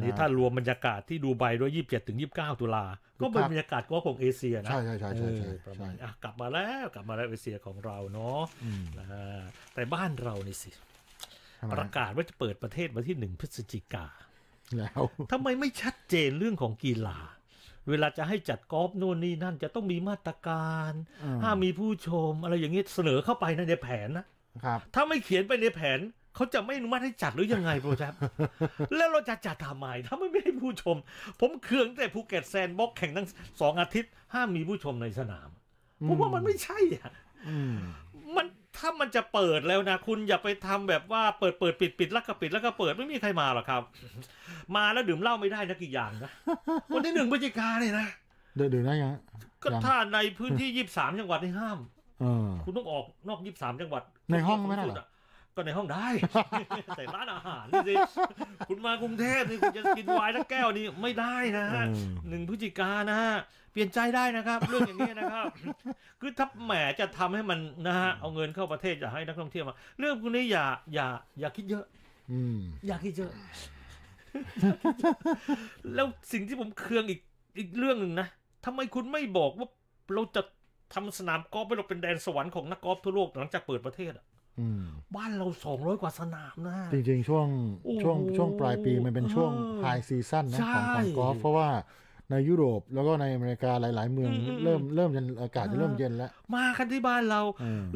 นี่ถ้ารวมบรรยากาศที่ดูใบด้วย27ถึง29 ตุลา ก็เป็นบรรยากาศก็ของเอเชียนะ ใช่ใช่ใช่ใช่ใช่ประมาณกลับมาแล้วกลับมาแล้วเอเชียของเราเนาะนะะแต่บ้านเรานี่สิ ประกาศว่าจะเปิดประเทศวันที่หนึ่งพฤศจิกาแล้วทำไมไม่ชัดเจนเรื่องของกีฬาเวลาจะให้จัดกอล์ฟนู่นนี่นั่นจะต้องมีมาตรการ ห้ามมีผู้ชมอะไรอย่างนี้เสนอเข้าไปนะในแผนนะ ครับ ถ้าไม่เขียนไปในแผน เขาจะไม่อนุมัติให้จัดหรือยังไง โปรแจมแล้วเราจะจัดทำไมถ้าไม่มีให้ผู้ชม ผมเคืองแต่ภูเก็ตแซนบ็อกแข่งทั้งสองอาทิตย์ ห้ามมีผู้ชมในสนามผมว่ามันไม่ใช่อ่ะถ้ามันจะเปิดแล้วนะ คุณอย่าไปทำแบบว่า เปิดเปิดปิดปิดแล้วก็ปิดแล้วก็เปิดไม่มีใครมาหรอกครับ มาแล้วดื่มเหล้าไม่ได้นะกี่อย่างนะวันที่หนึ่งพฤศจิกาเนี่ยนะเดือดื่มได้ยังก็ถ้าในพื้นที่ยี่สิบสามจังหวัดที่ห้ามคุณต้องออกนอกยี่สิบสามจังหวัดในห้องไม่ได้หรอก็ในห้องได้แต่ร้านอาหารนี่สิคุณมากรุงเทพนี่คุณจะกินไวน์ทั้งแก้วนี่ไม่ได้นะหนึ่งพฤศจิกานะปลี่ยนใจได้นะครับ เรื่องอย่างนี้นะครับ คือถ้าแหมจะทำให้มันนะฮะเอาเงินเข้าประเทศ จะให้นักท่องเที่ยวมาเรื่องพวกนี้อย่าอย่า อย่าคิดเยอะ อืมอย่าคิดเยอะแล้วสิ่งที่ผมเคืองอีกอีกเรื่องหนึ่งนะทำไมคุณไม่บอกว่าเราจะทำสนามกอล์ฟให้เราเป็นแดนสวรรค์ของนักกอล์ฟทั่วโลก หลังจากเปิดประเทศอ่ะบ้านเราสองร้อยกว่าสนามนะจริงๆช่วง ช่วงช่วงปลายปีมันเป็นช่วงไฮซีซั่นนะของของกอล์ฟเพราะว่าในยุโรปแล้วก็ในอเมริกาหลายๆ เมืองเริ่มเริ่มจะอากาศจะเริ่มเย็นแล้ว มากันที่บ้านเรา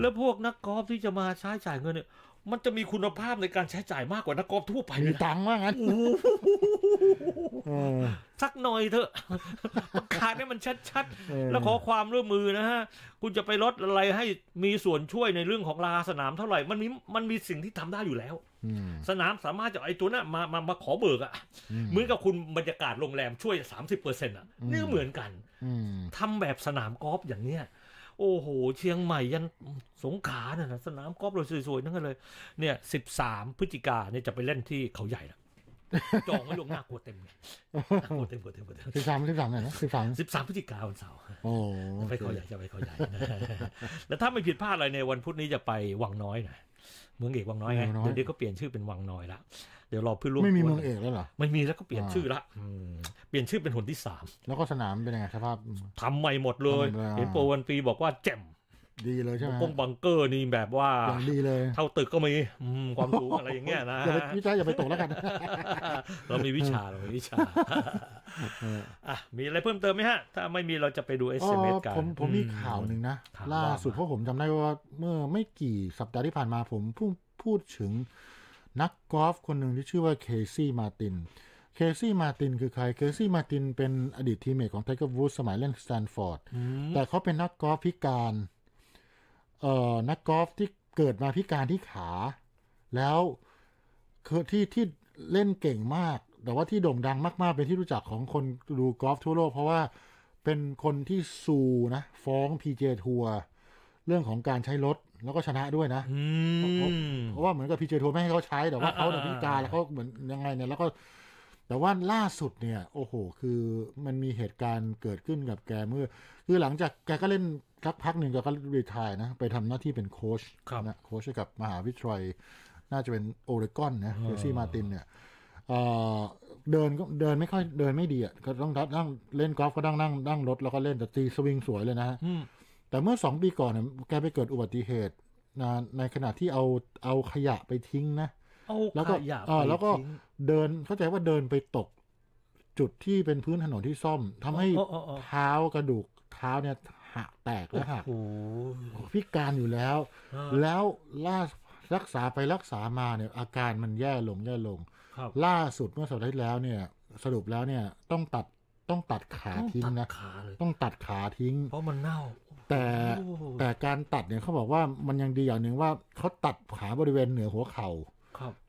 แล้วพวกนักกอล์ฟที่จะมาใช้จ่ายเงินเนี่ย มันจะมีคุณภาพในการใช้จ่ายมากกว่านักกอล์ฟทั่วไปมีตังค์วางั้นสักหน่อยเถอะขาดให้มันชัดๆ แล้วขอความร่วมมือนะฮะ คุณจะไปลดอะไรให้มีส่วนช่วยในเรื่องของราสนามเท่าไหร่มันมีมันมีสิ่งที่ทำได้อยู่แล้วสนามสามารถจะไอ้ตัวนั้นมามามาขอเบิกอะ่ะเหมือนกับคุณบรรยากาศโรงแรมช่วย 30%ออ่ะนี่เหมือนกันทำแบบสนามกอล์ฟอย่างเนี้ยโอ้โห เชียงใหม่ยันสงขลาเนี่ยนะสนามกอล์ฟเลยสวยๆนั่นเลยเนี่ยสิบสามพฤศจิกาเนี่ยจะไปเล่นที่เขาใหญ่ละจองไว้ลงหน้ากลัวเต็มเลยกลัวเต็มกลัวเต็มกลัวเต็มสิบสามสิบสามไหนนะสิบสามสิบสามพฤศจิกาวันเสาร์โอ้ไปเขาใหญ่จะไปเขาใหญ่แล้วถ้าไม่ผิดพลาดอะไรในวันพุธนี้จะไปวังน้อยหน่อยมืองเอกวังน้อยไงเดี๋ยวนี้ก็เปลี่ยนชื่อเป็นวังน้อยละเดี๋ยวรอเพื่อร่วมไม่มีเมืองเอกแล้วเหรอไม่มีแล้วก็เปลี่ยนชื่อละเปลี่ยนชื่อเป็นหนที่สามแล้วก็สนามเป็นยังไงสภาพทำใหม่หมดเลยเห็นโปวันปีบอกว่าแจ่มดีเลยใช่ไหมป้องบังเกอร์นี่แบบว่าดีเลยเท่าตึกก็มีความสูงอะไรอย่างเงี้ยนะวิชาอย่าไปตกแล้วกัน เรามีวิชาเรามีวิชาอ่ะมีอะไรเพิ่มเติมไหมฮะ ถ้าไม่มีเราจะไปดูเอสเอสกันผมผมมีข่าวหนึ่งนะ ล่าสุดเพราะผมจำได้ว่าเมื่อไม่กี่สัปดาห์ที่ผ่านมาผม พูดพูดถึงนักกอล์ฟคนหนึ่งที่ชื่อว่าเคซี่มาตินเคซี่มาติน คือใครเคซี่มาติน เป็นอดีตทีมเมทของไทเกอร์วูดสมัยเล่นสแตนฟอร์ดแต่เขาเป็นนักกอล์ฟพิการเอ่อนักกอล์ฟที่เกิดมาพิการที่ขา แล้วคือที่ที่เล่นเก่งมาก แต่ว่าที่โด่งดังมาก ๆ เป็นที่รู้จักของคนดูกอล์ฟทั่วโลก เพราะว่าเป็นคนที่ซูนะฟ้อง PJ ทัวร์เรื่องของการใช้รถแล้วก็ชนะด้วยนะเพราะว่าเหมือนกับพีเจทัวร์ไม่ให้เขาใช้แต่ว่าเขาเป็่พิการแล้วเขาเหมือนยังไงเนี่ย แล้วก็แต่ว่าล่าสุดเนี่ย โอ้โห คือมันมีเหตุการณ์เกิดขึ้นกับแกเมื่อ คือหลังจากแกก็เล่นสักพักหนึ่งแกก็รีทายนะ ไปทำหน้าที่เป็นโค้ชนะโค้ชกับมหาวิทยาลัยน่าจะเป็นโอเรกอนนะเคซี่มาตินเนี่ยเดินก็เดินไม่ค่อยเดินไม่ดีอ่ะก็ต้องนั่งเล่นกอล์ฟก็น้่งนั่งนั่งรถแล้วก็เล่นแต่ตีสวิงสวยเลยนะฮะแต่เมื่อสองปีก่อนเนี่ยแกไปเกิดอุบัติเหตุในขณะที่เอาเอาขยะไปทิ้งนะแล้วก็แล้วก็เดินเข้าใจว่าเดินไปตก จุดที่เป็นพื้นถนนที่ซ่อมทำให้เท้ากระดูกเท้าเนี่ยหักแตกแล้วคัะพิการอยู่แล้ว แล้วล่ารักษาไปรักษามาเนี่ย อาการมันแย่ลงแย่ลงล่าสุดเมื่อสัปดาห์ที่แล้วเนี่ย สรุปแล้วเนี่ยต้องตัดต้องตัดขาทิ้งนะต้องตัดขาทิ้ง เพราะมันเน่า แต่แต่การตัดเนี่ยเขาบอกว่ามันยังดีอย่างหนึ่งว่าเขาตัดขาบริเวณเหนือหัวเข่า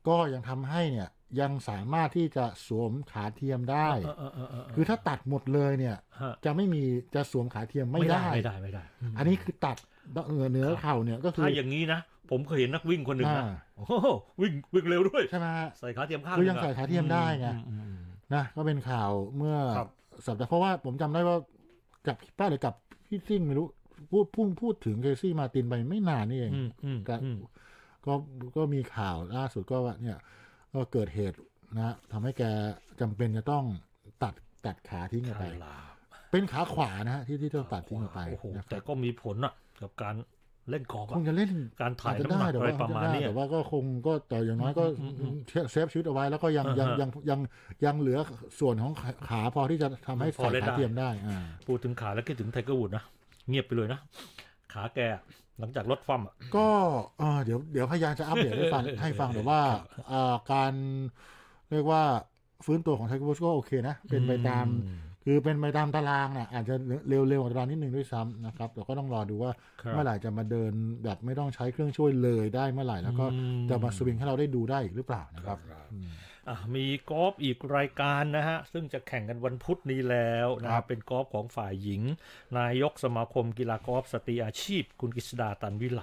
ก็ยังทำให้เนี่ยยังสามารถที่จะสวมขาเทียมได้ คือถ้าตัดหมดเลยเนี่ยจะไม่มีจะสวมขาเทียมไม่ได้ ไม่ได้ไม่ได้ อันนี้คือตัดเนือเนื้อเข่าเนี่ยก็คือถ้าอย่างนี้นะ ผมเคยเห็นนักวิ่งคนหนึ่งนะวิ่งวิ่งเร็วด้วย ใช่ไหมใส่ขาเทียมข้างก็ยังใส่ขาเทียมได้ไงนะ ก็เป็นข่าวเมื่อ สัปดาห์เพราะว่าผมจำได้ว่ากับป้าหรือกับพี่ซิ่งไม่รู้ พูดพุ่งพูดถึงเคซี่มาตินไปไม่นานนี่เอง ก็ ก็มีข่าวล่าสุดก็ว่า เนี่ยก็เกิดเหตุนะทำให้แกจำเป็นจะต้องตัดตัดขาทิ้งออกไป เป็นขาขวานะฮะที่ที่ต้องตัดทิ้งออกไปแต่ก็มีผลอ่ะกับการเล่นกอล์ฟคงจะเล่นการถ่ายน้ำหนักอะไรประมาณนี้แต่ว่าก็คงก็แต่อย่างน้อยก็เซฟชีวิตเอาไว้แล้วก็ยังยังยังยังยังเหลือส่วนของขาพอที่จะทำให้ใส่ขาเทียมได้อพูดถึงขาแล้วคิดถึงไทเกอร์วูดนะเงียบไปเลยนะ ขาแกหลังจากลดอร์มก็ เดี๋ยว เดี๋ยวพยายามจะอัปเดตให้ฟัง ให้ฟังแต่ว่า การเรียกว่าฟื้นตัวของไทเกอร์บูชก็โอเคนะ เป็นไปตามคือเป็นไปตามตารางเนี่ยอาจจะเร็วๆกว่าตารางนิดนึงด้วยซ้ำนะครับแต่ก็ต้องรอดูว่าเมื่อไหร่จะมาเดิน แบบไม่ต้องใช้เครื่องช่วยเลยได้เมื่อไหร่แล้วก็จะมาสวิงให้เราได้ดูได้อีกหรือเปล่านะครับมีกอล์ฟอีกรายการนะฮะ ซึ่งจะแข่งกันวันพุธนี้แล้วนะเป็นกอล์ฟของฝ่ายหญิง นายกสมาคมกีฬากอล์ฟสตรีอาชีพ คุณกฤษดาตันวิไล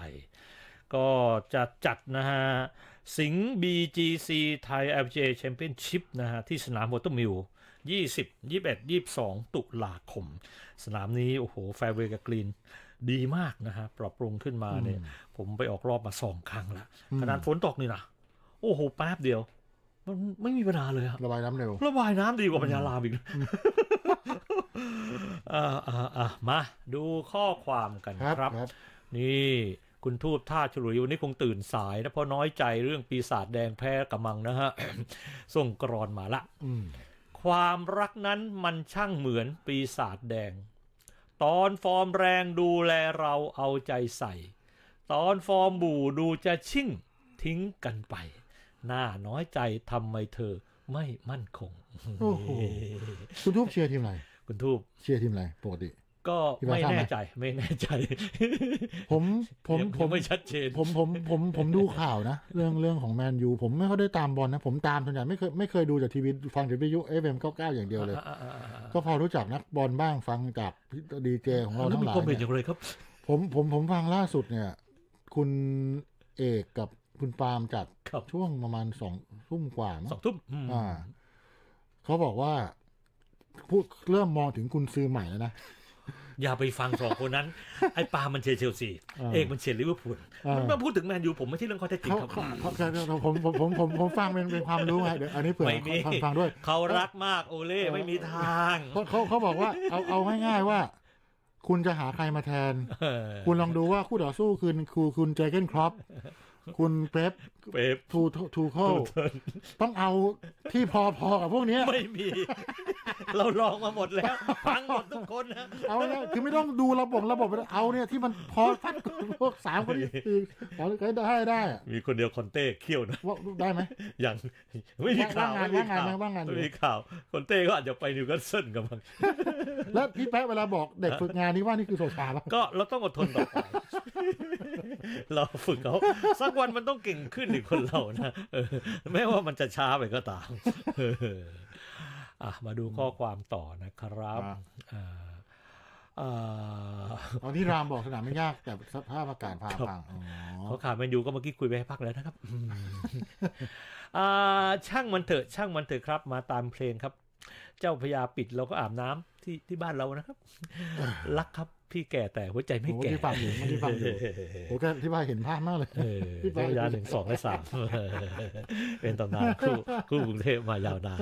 ก็จะจัดนะฮะสิงห์ BGC ไทย LPGA Championship นะฮะที่สนามวอเตอร์มิล20 21 22ตุลาคม สนามนี้โอ้โหแฟร์เวกกรีน ดีมากนะฮะ ปรับปรุงขึ้นมาเนี่ย ผมไปออกรอบมาสองครั้งละขนาดฝนตกนี่นะโอ้โหแป๊บเดียว มันไม่มีปัญหาเลยระบายน้ำเร็ว ระบายน้ำดีกว่าปัญญาลามอีกมาดูข้อความกันครับ นี่คุณทูบท่าฉลุยวันนี้คงตื่นสายนะ เพราะน้อยใจเรื่องปีศาจแดงแพ้กระมังนะฮะส่งกรอนมาละความรักนั้นมันช่างเหมือนปีศาจแดง ตอนฟอร์มแรงดูแลเราเอาใจใส่ ตอนฟอร์มบู่ดูจะชิ่งทิ้งกันไป หน้าน้อยใจทำไมเธอไม่มั่นคงคุณทูบเชียร์ทีมไหน คุณทูบเชียร์ทีมไหน ปกติก็ไม่แน่ใจไม่แน่ใจ ผมผมผมไม่ชัดเจนผมผมผมผมดูข่าวนะ เรื่องเรื่องของแมนยูผมไม่ค่อยได้ตามบอลนะ ผมตามส่วนใหญ่ไม่เคยไม่เคยดูจากทีวีฟังจากวิทยุเอฟเอ็มเก้าเก้าอย่างเดียวเลย ก็พอรู้จักนักบอลบ้างฟังจากดีเจของเราทั้งหลายผมเป็นอย่างไรครับ ผมผมผมฟังล่าสุดเนี่ย คุณเอกกับคุณปาล์มจัดช่วงประมาณสองทุ่มกว่าสองทุ่มอ่า เขาบอกว่าพูดเริ่มมองถึงคุณซื้อใหม่แล้วนะอย่าไปฟังสองคนนั้น ไอ้ปามันเชียร์เชลซีเอกมันเชียร์ลิเวอร์พูลมันพูดถึงแมนยูผมไม่ใช่เรื่องข้อเท็จจริงครับผมผมผมผมผมฟังเป็นเป็นความรู้ไงเดี๋ยวอันนี้เผื่อฟังฟังด้วย เขารักมากโอเล่ไม่มีทางเขาเขาบอกว่าเอาเอาง่ายๆว่า คุณจะหาใครมาแทน คุณลองดูว่าคู่ต่อสู้คือคือคุณเจเกนครอปคุณเป๊ปเป๊ปทูทูโคต้องเอาที่พอพอกับพวกนี้ไม่มี เราลองมาหมดแล้ว พังหมดทุกคนนะเอาเนี่ยคือไม่ต้องดูระบบระบบเอาเนี่ยที่มันพอสักพวกสามคนนี้อหอได้ได้ มีคนเดียวคอนเต้เขี้ยวนะ ได้ไหมยังไม่มีข่าวไม่มีข่าวไม่มีข่าวคอนเต้ก็อาจจะไปนิวคาสเซิลกับมันแล้วพี่แป๊ะเวลาบอกเด็กฝึกงานนี่ว่า นี่คือโซชาก็เราต้องอดทนต่อไปเราฝึกเขาสักวันมันต้องเก่งขึ้นอีกคนเรานะแม้ว่ามันจะช้าไปก็ตามอ่ะมาดูข้อความต่อนะครับตอนที่รามบอกสนามไม่ยาก แต่สภาพอากาศพาพังเขาขาดเมนยูก็เมื่อกี้คุยไปให้พักแล้วนะครับช่างมันเถอะ ช่างมันเถอะครับ มาตามเพลงครับ เจ้าพญาปิดเราก็อาบน้ำที่ที่บ้านเรานะครับ รักครับพี่แก่แต่หัวใจไม่แก่ที่ฟังอยู่ ที่ฟังอยู่โอ้ก็ที่ว่าเห็นภาพมากเลยพี่งยาหนึ่งสองและสามเป็นตำนานคู่คู่กรุงเทพมายาวนาน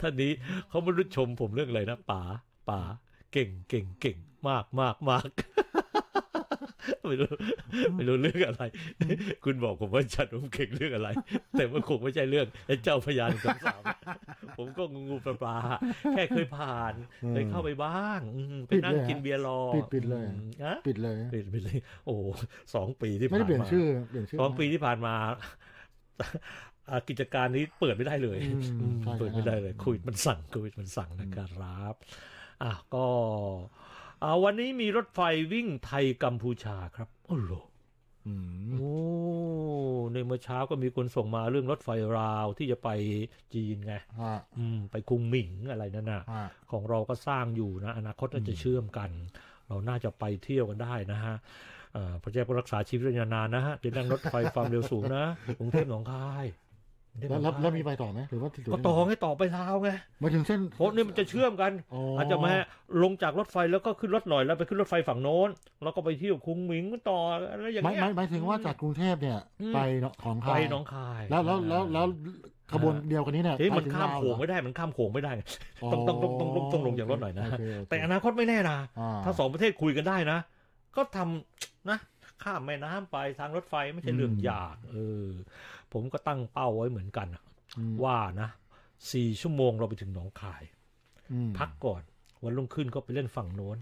ท่านนี้เขาไม่รู้ชมผมเรื่องอะไรนะป๋าป๋าเก่งเก่งเก่งมากมากมากไม่รู้ไม่รู้เรื่องอะไร คุณบอกผมว่าฉันผมเก่งเรื่องอะไร แต่มันคงไม่ใช่เรื่องไอ้เจ้าพยานสองสามผมก็งูงูปลาปลาแค่เคยผ่านเคยเข้าไปบ้างไปนั่งกินเบียร์รอปิดปิดเลยปิดเลยปิดปิดเลย โอ้สองปีที่ผ่านมาไม่ได้เปลี่ยนชื่อเปลี่ยนชื่อสองปีที่ผ่านมากิจการนี้เปิดไม่ได้เลยเปิดไม่ได้เลย คุยมันสั่งคุยมันสั่งนะครับ อ่ะก็วันนี้มีรถไฟวิ่งไทย กัมพูชาครับโอ้โหโอ้ในเมื่อเช้าก็มีคนส่งมาเรื่องรถไฟราวที่จะไปจีนไงไปคุงหมิงอะไรนั่นนะ ของเราก็สร้างอยู่นะ อนาคตน่าจะเชื่อมกัน เราน่าจะไปเที่ยวกันได้นะฮะพระเจ้าก็รักษาชีวิตยานานนะฮะเดินนั่งรถไฟความเร็วสูงนะกรุงเทพหนองคายแล้วแล้วมี ไป ต่อไหมหรือว่าก็ ต่อ ให้ ต่อ ไปเท้าไงมา ถึง เส้นเพราะนี่ มัน จะ เชื่อม กันอาจจะ มา ลง จาก รถ ไฟ แล้ว ก็ ขึ้น รถ หน่อยแล้วไป ขึ้น รถ ไฟ ฝั่ง โน้น แล้ว ก็ ไปเที่ยวคุ้งหมิงต่ออะไรอย่าง เงี้ยหมาย ถึงว่า จาก กรุงเทพเนี่ย ไป ของคาย ไป น้อง คาย แล้วแล้ว แล้วแล้วขบวน เดียวกันนี้เนี่ยมัน ข้าม โขง ไม่ได้ มัน ข้าม โขง ไม่ ได้ต้องต้องต้อง ต้องต้องลงจากรถหน่อย นะ แต่อนาคต ไม่แน่ นะ ถ้าสองประเทศคุยกันได้นะ ก็ทำนะ ข้ามแม่น้ำไปทางรถไฟไม่ใช่เรื่องยากเออผมก็ตั้งเป้าไว้เหมือนกันว่านะสี่ชั่วโมงเราไปถึงหนองคายพักก่อน วันรุ่งขึ้นก็ไปเล่นฝั่งโน้น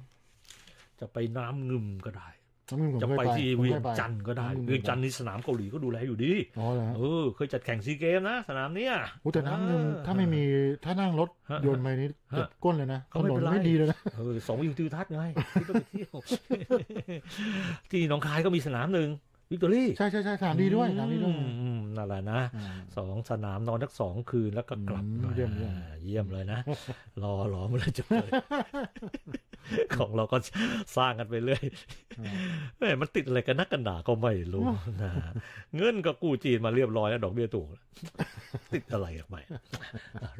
จะไปน้ำงึมก็ได้จะไปที่เวียงจันทร์ก็ได้เวียงจันทร์นี่สนามเกาหลีก็ดูแลอยู่ดีเออ เคยจัดแข่งซีเกมนะสนามเนี้ย้แต่น้ำงถ้าไม่มีถ้านั่งรถยนต์ไปนี่เจ็บก้นเลยนะป็นไม่ดีเลยนะเออสองวิวทิวทัศน์ไงที่ก็ไปเที่ยวที่หนองคายก็มีสนามหนึ่งวิกตอรี่ ใช่ใช่ใช่สนามดีด้วยสนามดีด้วยนั่นแหละนะสองสนามนอนทักสองคืนแล้วก็กลับมาเยี่ยมเยี่ยมเลยนะ รอรอมื่อไรจะเลยของเราก็สร้างกันไปเรื่อยแม่มันติดอะไรกันนักกันหนาก็ไม่รู้นะเงินก็กู้จีนมาเรียบร้อยแล้วดอกเบี้ยถูกติดอะไรกันไป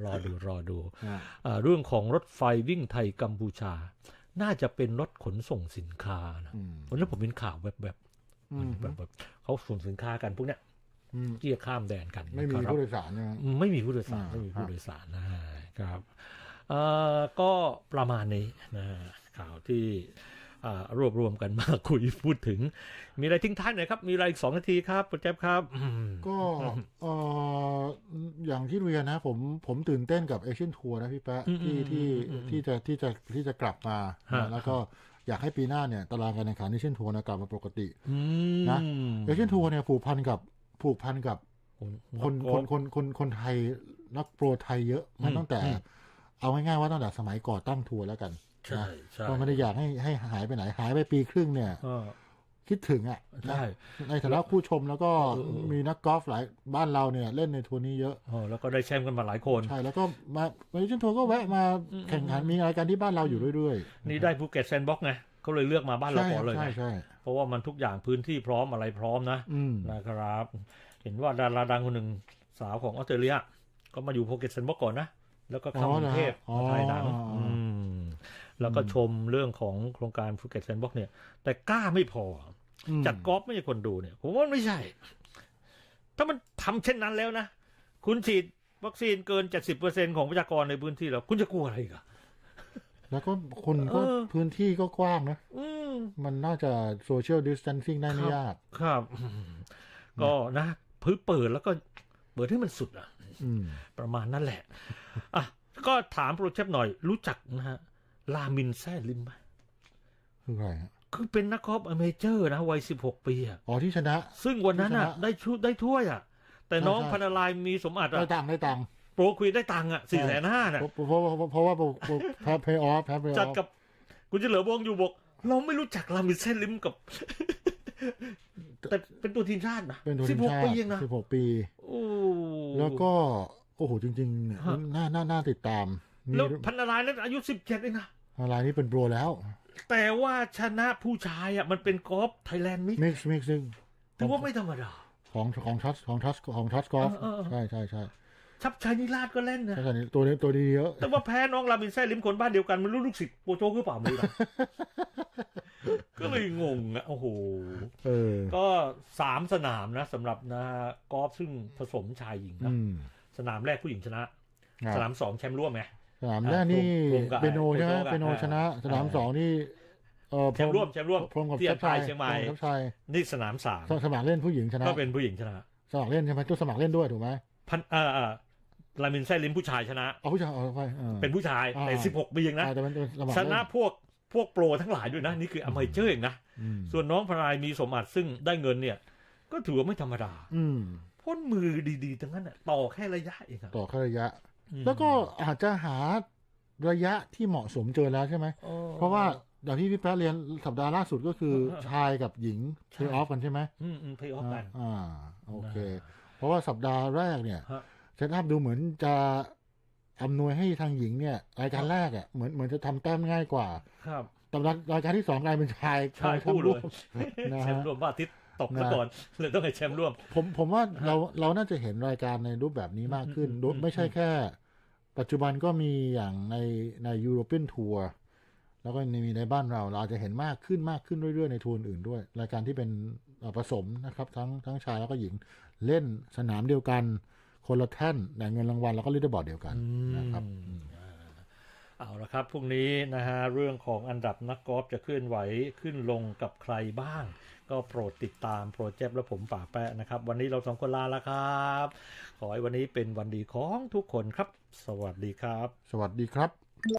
รอดูรอดูเรื่องของรถไฟวิ่งไทยกัมพูชา น่าจะเป็นรถขนส่งสินค้านะวันนั้นผมเห็นข่าวแวบแบบแบบเขาส่งสินค้ากัน พวกเนี้ยเที่ยข้ามแดนกันไม่มีผู้โดยสารนะไม่มีผู้โดยสารไม่มีผู้โดยสารนะครับก็ประมาณนี้นะข่าวที่รวบรวมกันมาคุยพูดถึง มีอะไรทิ้งท้ายหน่อยครับ มีอะไรอีกสองนาทีครับปุณแจ๊บครับ ก็อย่างที่เรียนนะผมผมตื่นเต้นกับเอเชียนทัวร์นะพี่แป๊ะที่ที่ที่จะที่จะที่จะกลับมา แล้วก็อยากให้ปีหน้าเนี่ยตารางการแข่งขันในเช่นทัวร์นะกลับมาปกตินะเอเช่นทัวร์เนี่ยผูกพันกับผูกพันกับคนคนคนคนคนไทยนักโปรไทยเยอะมาตั้งแต่เอาง่ายๆว่าตั้งแต่สมัยก่อตั้งทัวร์แล้วกันใช่ใช่ก็ไม่ได้อยากให้ให้หายไปไหน หายไปปีครึ่งเนี่ยคิดถึงอ่ะ ใช่ ในฐานะคู่ชมแล้วก็มีนักกอล์ฟหลายบ้านเราเนี่ยเล่นในทัวร์นี้เยอะอแล้วก็ได้แชมป์กันมาหลายคน ใช่แล้วก็มาเมจินทัวร์ก็แวะมาแข่งขันมีรายการที่บ้านเราอยู่เรื่อยๆนี่ได้ภูเก็ตแซนด์บ็อกซ์ไงเขาเลยเลือกมาบ้านเราก่อนเลยไงเพราะว่ามันทุกอย่างพื้นที่พร้อมอะไรพร้อมนะ นะครับ เห็นว่าดาราดังคนหนึ่งสาวของออสเตรเลียก็มาอยู่ภูเก็ตแซนด์บ็อกซ์ก่อนนะ แล้วก็เข้ากรุงเทพมาถ่ายหนังแล้วก็ชมเรื่องของโครงการภูเก็ตแซนด์บ็อกซ์เนี่ย แต่กล้าไม่พอจักกอล์ฟไม่ใช่คนดูเนี่ย ผมว่าไม่ใช่ ถ้ามันทำเช่นนั้นแล้วนะ คุณฉีดวัคซีนเกินเจ็ดสิบเปอร์เซ็นของประชากรในพื้นที่แล้วคุณจะกลัวอะไรกันแล้วก็คนก็พื้นที่ก็กว้างนะมันน่าจะโซเชียลดิสแทนซิ่งได้ไม่ยากครับก็นะพื้นเปิดแล้วก็เปิดให้มันสุดอ่ะประมาณนั่นแหละอ่ะก็ถามโปรเชฟหน่อยรู้จักนะฮะ ลามินแซ่ลิมไหมคือใครฮะคือเป็นนักกอล์ฟอเมเจอร์นะวัยสิบหกปีอ๋อที่ชนะ ซึ่งวันนั้นอ่ะได้ชุดได้ถ้วยอ่ะแต่น้องพันลายมีสมอัิอ่ะได้ตังได้ตังโปรคุยได้ตังอ่ะสี่แสนห้าน่ะเพราะเพราะว่าแพ้เพย์ออฟแพ้เพย์ออฟ จัดกับ คุณเฉลิมวงอยู่บอกเราไม่รู้จักลามิเซนลิมกับ แต่เป็นตัวทีมชาตินะสิบหกปีเองนะสิบหกปีแล้วก็โอ้โห จริงๆน่าน่าน่าติดตามแล้วพันลายนั้นอายุสิบเจ็ดเองนะนะายนี่เป็นโปรแล้วแต่ว่าชนะผู้ชายอ่ะมันเป็นกอล์ฟไทยแลนด์มิกมิกซ์มิกซ์ซึ่งถือว่าไม่ธรรมดาของของทัสของทัสของทัสกอล์ฟ ใช่ใช่ใช่ชับชัยนิราศก็เล่นนะชับช่นิตัวนี้ตัวดีเยอะแต่ว่าแพ้น้องราบินแซ่ลิมคนบ้านเดียวกันมันรู้ลูกศิษย์โปโจหรือเปล่าไม่รู้ก็เลยงงอะโอ้โหก็สามสนามนะสำหรับนะฮะกอล์ฟซึ่งผสมชายหญิงนะสนามแรกผู้หญิงชนะสนามสองแชมป์ร่วมไงสนามแรกนี่เบโนใช่ไหมเบโนชนะ สนามสองนี่เแชมป์ร่วมแชมป์ร่วมพรมกับทีชัชยเชียงใหม่เรกชายนี่สนามสามสมัครเล่นผู้หญิงชนะก็เป็นผู้หญิงชนะ สมัครเล่นใช่ไหมตัวสมัครเล่นด้วย ถูกไหมพันเออเออลามินไส้ลิ้มผู้ชายชนะเอาผู้ชายเอาไปอเป็นผู้ชายแต่สิบหกปีเองนะชนะพวกพวกโปรทั้งหลายด้วยนะนี่คืออเมเจอร์เองนะ ส่วนน้องพรายมีสมบัดซึ่งได้เงินเนี่ย ก็ถือว่าไม่ธรรมดา อืมพ่นมือดีๆทั้งนั้นอ่ะต่อแค่ระยะเองับต่อแค่ระยะแล้วก็อาจจะหาระยะที่เหมาะสมเจอแล้วใช่ไหมเพราะว่าอย่างที่พี่แป๊ะเรียนสัปดาห์ล่าสุดก็คือชายกับหญิงเพย์ออฟกันใช่ไหมอืมอืมเพย์ออฟกัน อ่า โอเค เพราะว่าสัปดาห์แรกเนี่ยเซตอัพดูเหมือนจะอำนวยให้ทางหญิง เนี่ย รายการแรกอ่ะเหมือนเหมือนจะทำแต้มง่ายกว่า ครับแต่รายการที่สองกลายเป็นชาย ชายคู่รวมนะฮะรวมวาทิศตกซะก่อนเลยต้องให้แชมป์ร่วม ผมผมว่าเราเราน่าจะเห็นรายการในรูปแบบนี้มากขึ้น ไม่ใช่แค่ปัจจุบันก็มีอย่างในในยูโรเปียนทัวร์แล้วก็มีในบ้านเรา เราจะเห็นมากขึ้นมากขึ้นเรื่อยๆในทัวร์อื่นด้วย รายการที่เป็นผสมนะครับทั้งทั้งชายแล้วก็หญิงเล่นสนามเดียวกันคนละแท่นแต่เงินรางวัลแล้วก็ลิเดอร์บอร์ดเดียวกันนะครับเอาละครับพรุ่งนี้นะฮะเรื่องของอันดับนักกอล์ฟจะเคลื่อนไหวขึ้นลงกับใครบ้างก็โปรดติดตามโปรดแจต์และผมป่าแปะนะครับ วันนี้เราสองคนลาละครับ ขอให้วันนี้เป็นวันดีของทุกคนครับ สวัสดีครับ สวัสดีครับ